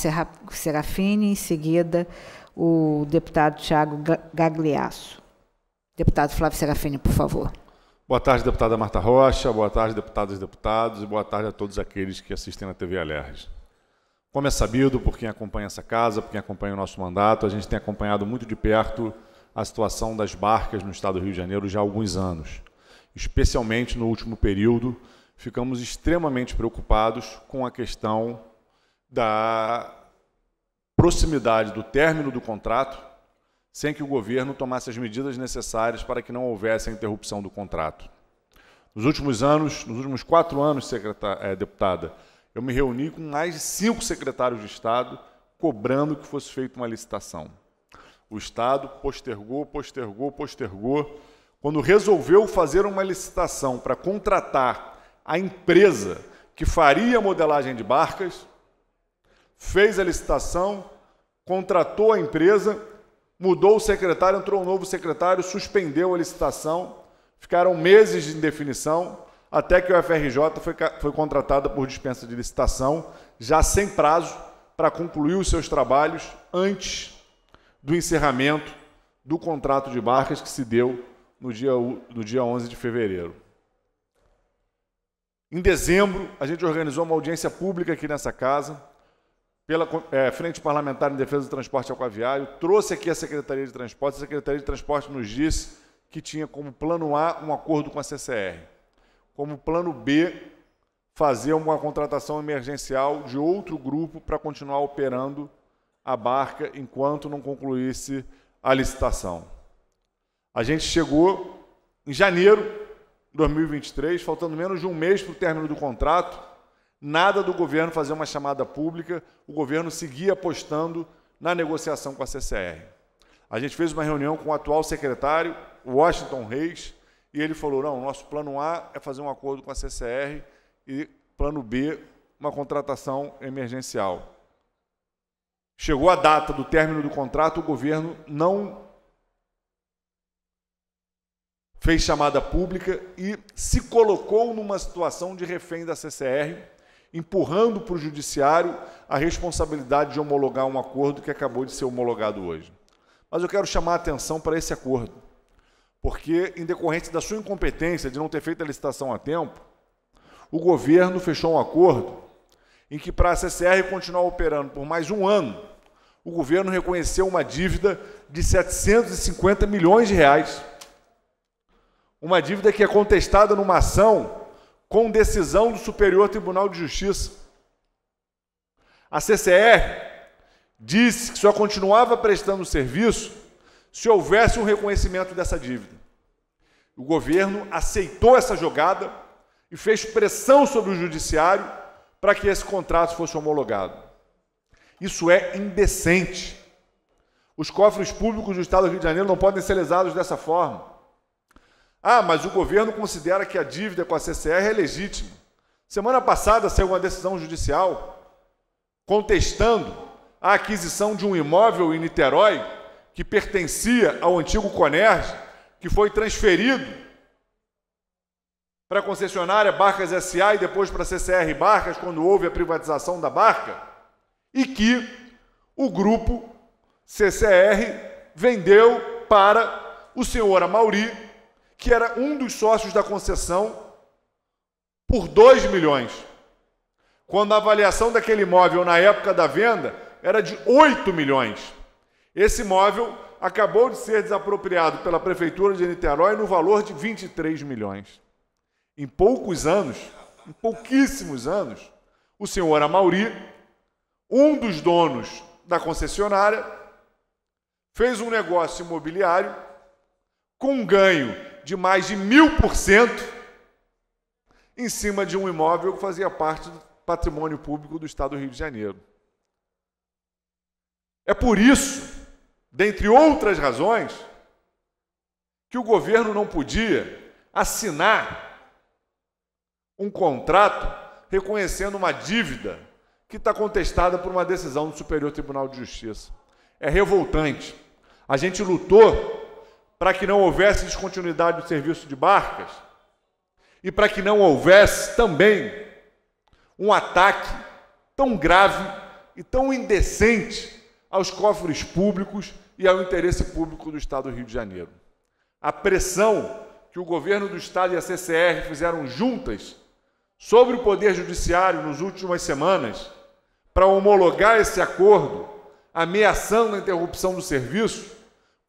Serafini, em seguida o deputado Tiago Gagliasso. Deputado Flávio Serafini, por favor. Boa tarde, deputada Marta Rocha, boa tarde, deputadas e deputados, e boa tarde a todos aqueles que assistem na TV Alerj. Como é sabido, por quem acompanha essa casa, por quem acompanha o nosso mandato, a gente tem acompanhado muito de perto a situação das barcas no estado do Rio de Janeiro já há alguns anos, especialmente no último período, ficamos extremamente preocupados com a questão da proximidade do término do contrato, sem que o governo tomasse as medidas necessárias para que não houvesse a interrupção do contrato. Nos últimos anos, nos últimos quatro anos, é, deputada, eu me reuni com mais de cinco secretários de Estado cobrando que fosse feita uma licitação. O Estado postergou, postergou, postergou. Quando resolveu fazer uma licitação para contratar a empresa que faria a modelagem de barcas fez a licitação, contratou a empresa, mudou o secretário, entrou um novo secretário, suspendeu a licitação, ficaram meses de indefinição, até que o FRJ foi, foi contratada por dispensa de licitação, já sem prazo para concluir os seus trabalhos antes do encerramento do contrato de barcas que se deu no dia, no dia 11 de fevereiro. Em dezembro, a gente organizou uma audiência pública aqui nessa casa, pela é, Frente Parlamentar em Defesa do Transporte Aquaviário, trouxe aqui a Secretaria de Transporte. A Secretaria de Transporte nos disse que tinha como plano A um acordo com a CCR, como plano B, fazer uma contratação emergencial de outro grupo para continuar operando a barca enquanto não concluísse a licitação. A gente chegou em janeiro, 2023, faltando menos de um mês para o término do contrato, nada do governo fazer uma chamada pública, o governo seguia apostando na negociação com a CCR. A gente fez uma reunião com o atual secretário, Washington Reis, e ele falou: não, nosso plano A é fazer um acordo com a CCR e plano B, uma contratação emergencial. Chegou a data do término do contrato, o governo não fez chamada pública e se colocou numa situação de refém da CCR, empurrando para o judiciário a responsabilidade de homologar um acordo que acabou de ser homologado hoje. Mas eu quero chamar a atenção para esse acordo, porque, em decorrência da sua incompetência de não ter feito a licitação a tempo, o governo fechou um acordo em que, para a CCR continuar operando por mais um ano, o governo reconheceu uma dívida de 750 milhões de reais uma dívida que é contestada numa ação com decisão do Superior Tribunal de Justiça. A CCR disse que só continuava prestando serviço se houvesse um reconhecimento dessa dívida. O governo aceitou essa jogada e fez pressão sobre o judiciário para que esse contrato fosse homologado. Isso é indecente. Os cofres públicos do Estado do Rio de Janeiro não podem ser lesados dessa forma. Ah, mas o governo considera que a dívida com a CCR é legítima. Semana passada saiu uma decisão judicial contestando a aquisição de um imóvel em Niterói que pertencia ao antigo Conerge, que foi transferido para a concessionária Barcas SA e depois para a CCR Barcas, quando houve a privatização da barca, e que o grupo CCR vendeu para o senhor Amauri que era um dos sócios da concessão, por 2 milhões. Quando a avaliação daquele imóvel na época da venda era de 8 milhões. Esse imóvel acabou de ser desapropriado pela Prefeitura de Niterói no valor de 23 milhões. Em poucos anos, em pouquíssimos anos, o senhor Amauri, um dos donos da concessionária, fez um negócio imobiliário com um ganho de mais de mil por cento em cima de um imóvel que fazia parte do patrimônio público do Estado do Rio de Janeiro. É por isso, dentre outras razões, que o governo não podia assinar um contrato reconhecendo uma dívida que está contestada por uma decisão do Superior Tribunal de Justiça. É revoltante. A gente lutou para que não houvesse descontinuidade do serviço de barcas e para que não houvesse também um ataque tão grave e tão indecente aos cofres públicos e ao interesse público do Estado do Rio de Janeiro. A pressão que o governo do Estado e a CCR fizeram juntas sobre o Poder Judiciário nas últimas semanas para homologar esse acordo, ameaçando a interrupção do serviço,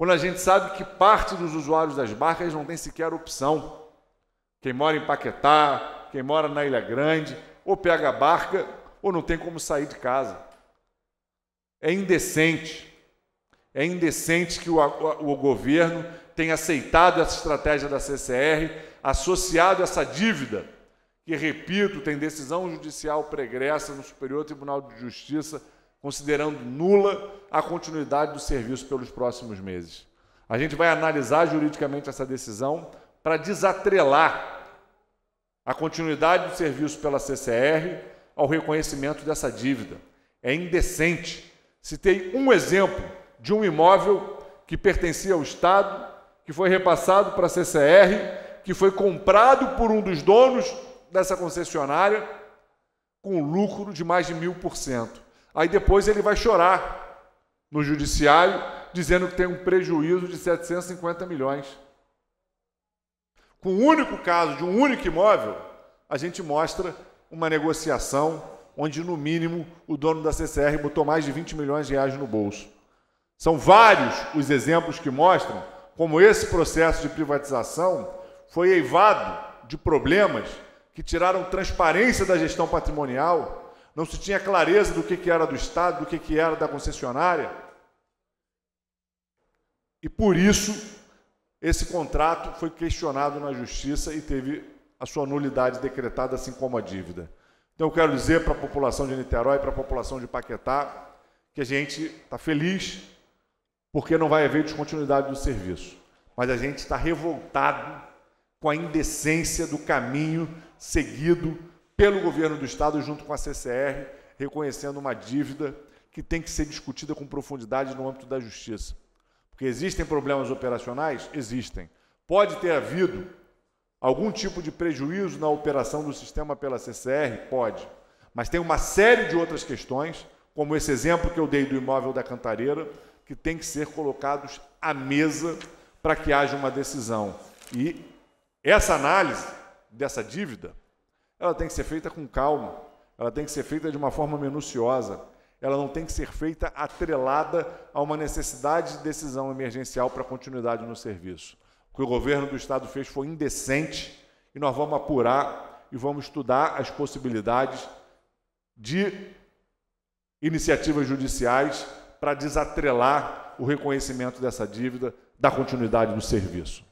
quando a gente sabe que parte dos usuários das barcas não tem sequer opção. Quem mora em Paquetá, quem mora na Ilha Grande, ou pega a barca ou não tem como sair de casa. É indecente. É indecente que o, o, o governo tenha aceitado essa estratégia da CCR, associado essa dívida, que, repito, tem decisão judicial pregressa no Superior Tribunal de Justiça considerando nula a continuidade do serviço pelos próximos meses. A gente vai analisar juridicamente essa decisão para desatrelar a continuidade do serviço pela CCR ao reconhecimento dessa dívida. É indecente. Citei um exemplo de um imóvel que pertencia ao Estado, que foi repassado para a CCR, que foi comprado por um dos donos dessa concessionária com lucro de mais de mil por cento. Aí depois ele vai chorar no judiciário, dizendo que tem um prejuízo de 750 milhões. Com o um único caso de um único imóvel, a gente mostra uma negociação onde, no mínimo, o dono da CCR botou mais de 20 milhões de reais no bolso. São vários os exemplos que mostram como esse processo de privatização foi eivado de problemas que tiraram transparência da gestão patrimonial não se tinha clareza do que, era do Estado, do que, que era da concessionária. E por isso, esse contrato foi questionado na justiça e teve a sua nulidade decretada, assim como a dívida. Então, eu quero dizer para a população de Niterói, para a população de Paquetá, que a gente está feliz porque não vai haver descontinuidade do serviço. Mas a gente está revoltado com a indecência do caminho seguido pelo governo do Estado, junto com a CCR, reconhecendo uma dívida que tem que ser discutida com profundidade no âmbito da justiça. Porque existem problemas operacionais? Existem. Pode ter havido algum tipo de prejuízo na operação do sistema pela CCR? Pode. Mas tem uma série de outras questões, como esse exemplo que eu dei do imóvel da Cantareira, que tem que ser colocados à mesa para que haja uma decisão. E essa análise dessa dívida ela tem que ser feita com calma, ela tem que ser feita de uma forma minuciosa, ela não tem que ser feita atrelada a uma necessidade de decisão emergencial para continuidade no serviço. O que o governo do Estado fez foi indecente e nós vamos apurar e vamos estudar as possibilidades de iniciativas judiciais para desatrelar o reconhecimento dessa dívida da continuidade do serviço.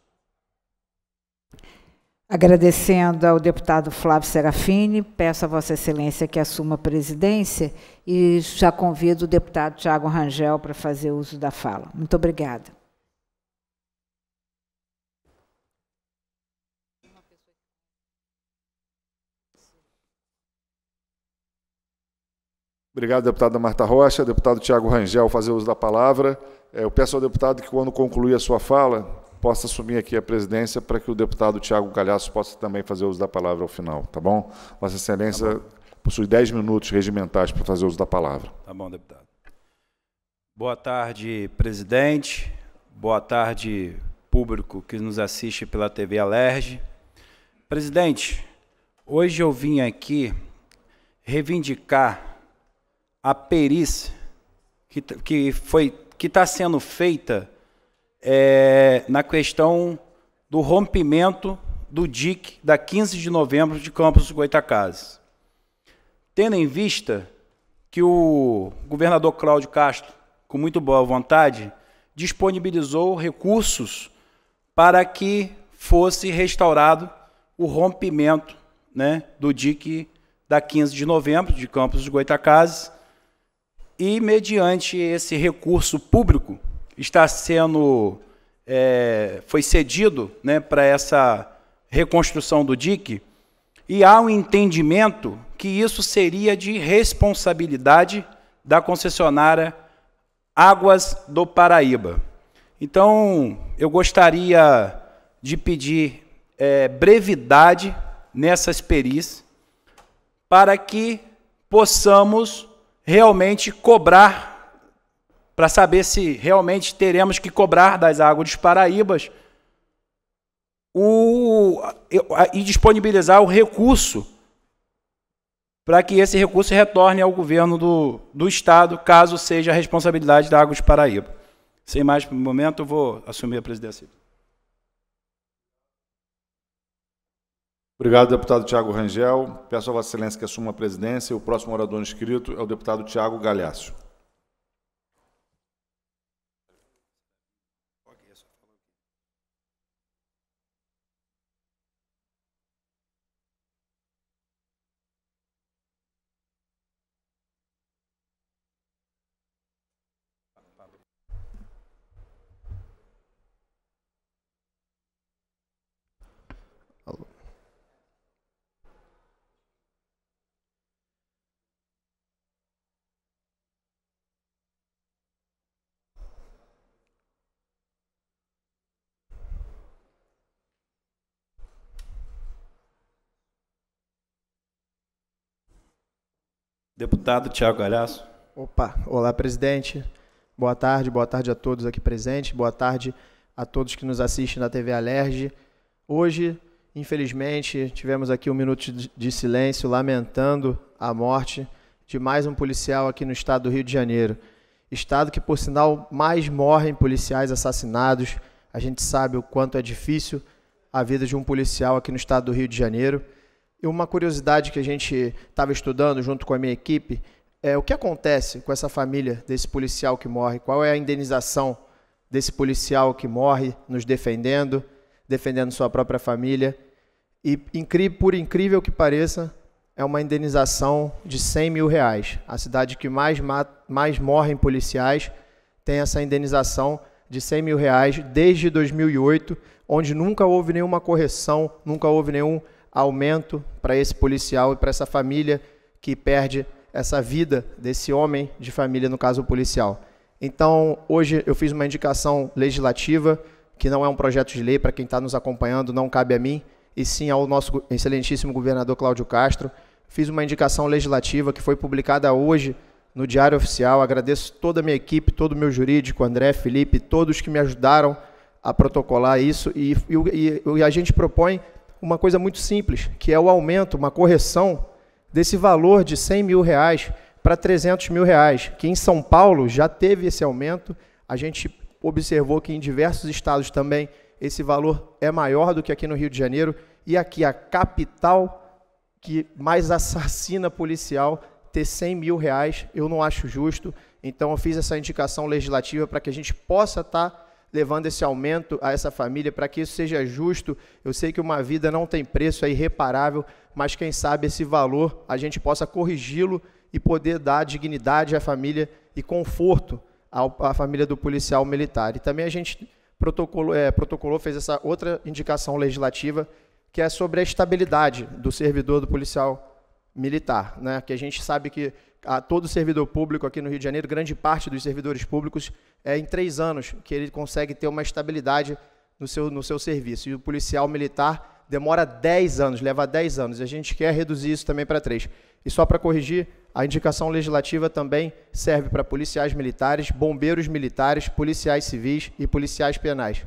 Agradecendo ao deputado Flávio Serafini, peço a Vossa Excelência que assuma a presidência e já convido o deputado Tiago Rangel para fazer uso da fala. Muito obrigada. Obrigado, deputada Marta Rocha. Deputado Tiago Rangel, fazer uso da palavra. É, eu peço ao deputado que, quando concluir a sua fala, possa assumir aqui a presidência para que o deputado Tiago Calhaço possa também fazer uso da palavra ao final, tá bom? Vossa Excelência tá bom. possui 10 minutos regimentais para fazer uso da palavra. Tá bom, deputado. Boa tarde, presidente. Boa tarde, público que nos assiste pela TV Alerj. Presidente, hoje eu vim aqui reivindicar a perícia que, que foi que está sendo feita é, na questão do rompimento do DIC da 15 de novembro de Campos Goitacazes. Tendo em vista que o governador Cláudio Castro, com muito boa vontade, disponibilizou recursos para que fosse restaurado o rompimento né, do DIC da 15 de novembro de Campos Goitacazes e mediante esse recurso público está sendo é, foi cedido né, para essa reconstrução do dique e há um entendimento que isso seria de responsabilidade da concessionária Águas do Paraíba. Então, eu gostaria de pedir é, brevidade nessas peris para que possamos realmente cobrar para saber se realmente teremos que cobrar das águas Paraíbas o, e disponibilizar o recurso para que esse recurso retorne ao governo do, do Estado, caso seja a responsabilidade da Águas Paraíba. Sem mais por momento, eu vou assumir a presidência. Obrigado, deputado Tiago Rangel. Peço a Vossa Excelência que assuma a presidência. O próximo orador inscrito é o deputado Tiago Galhaço. Deputado Tiago Galhaço. Opa, olá, presidente. Boa tarde, boa tarde a todos aqui presentes, boa tarde a todos que nos assistem na TV Alerj. Hoje, infelizmente, tivemos aqui um minuto de silêncio lamentando a morte de mais um policial aqui no estado do Rio de Janeiro. Estado que, por sinal, mais morrem policiais assassinados. A gente sabe o quanto é difícil a vida de um policial aqui no estado do Rio de Janeiro. E uma curiosidade que a gente estava estudando junto com a minha equipe é o que acontece com essa família desse policial que morre? Qual é a indenização desse policial que morre nos defendendo, defendendo sua própria família? E por incrível que pareça, é uma indenização de 100 mil reais. A cidade que mais, mais morrem policiais tem essa indenização de 100 mil reais desde 2008, onde nunca houve nenhuma correção, nunca houve nenhum aumento para esse policial e para essa família que perde essa vida desse homem de família, no caso o policial. Então, hoje eu fiz uma indicação legislativa, que não é um projeto de lei, para quem está nos acompanhando, não cabe a mim, e sim ao nosso excelentíssimo governador Cláudio Castro. Fiz uma indicação legislativa que foi publicada hoje no Diário Oficial. Agradeço toda a minha equipe, todo o meu jurídico, André, Felipe, todos que me ajudaram a protocolar isso. E, e, e a gente propõe uma coisa muito simples, que é o aumento, uma correção desse valor de 100 mil reais para 300 mil reais, que em São Paulo já teve esse aumento. A gente observou que em diversos estados também esse valor é maior do que aqui no Rio de Janeiro. E aqui a capital que mais assassina policial ter 100 mil reais, eu não acho justo. Então eu fiz essa indicação legislativa para que a gente possa estar tá levando esse aumento a essa família, para que isso seja justo. Eu sei que uma vida não tem preço, é irreparável, mas quem sabe esse valor a gente possa corrigi-lo e poder dar dignidade à família e conforto à família do policial militar. E também a gente protocolou, é, eh, protocolou fez essa outra indicação legislativa, que é sobre a estabilidade do servidor do policial militar, né? que a gente sabe que a todo servidor público aqui no Rio de Janeiro, grande parte dos servidores públicos, é em três anos que ele consegue ter uma estabilidade no seu, no seu serviço. E o policial militar demora 10 anos, leva 10 anos. E a gente quer reduzir isso também para três E só para corrigir, a indicação legislativa também serve para policiais militares, bombeiros militares, policiais civis e policiais penais.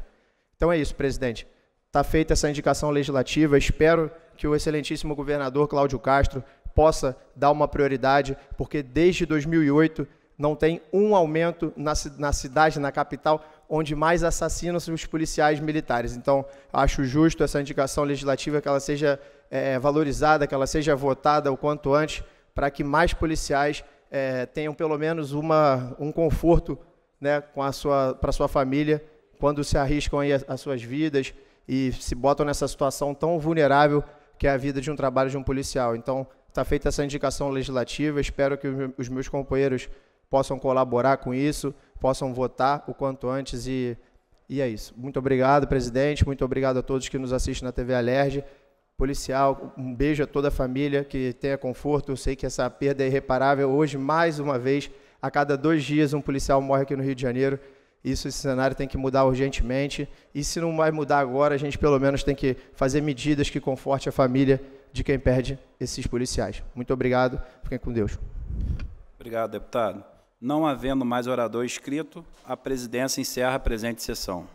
Então é isso, presidente. Está feita essa indicação legislativa. Espero que o excelentíssimo governador Cláudio Castro possa dar uma prioridade, porque desde 2008 não tem um aumento na, na cidade, na capital, onde mais assassinam os policiais militares. Então, acho justo essa indicação legislativa que ela seja é, valorizada, que ela seja votada o quanto antes, para que mais policiais é, tenham pelo menos uma, um conforto né, com a sua, para sua família quando se arriscam aí as, as suas vidas e se botam nessa situação tão vulnerável que é a vida de um trabalho de um policial. Então, Está feita essa indicação legislativa, espero que os meus companheiros possam colaborar com isso, possam votar o quanto antes e, e é isso. Muito obrigado, presidente, muito obrigado a todos que nos assistem na TV Alerj. Policial, um beijo a toda a família, que tenha conforto, eu sei que essa perda é irreparável. Hoje, mais uma vez, a cada dois dias um policial morre aqui no Rio de Janeiro, isso, esse cenário tem que mudar urgentemente. E se não vai mudar agora, a gente pelo menos tem que fazer medidas que conforte a família de quem perde esses policiais. Muito obrigado, fiquem com Deus. Obrigado, deputado. Não havendo mais orador escrito, a presidência encerra a presente sessão.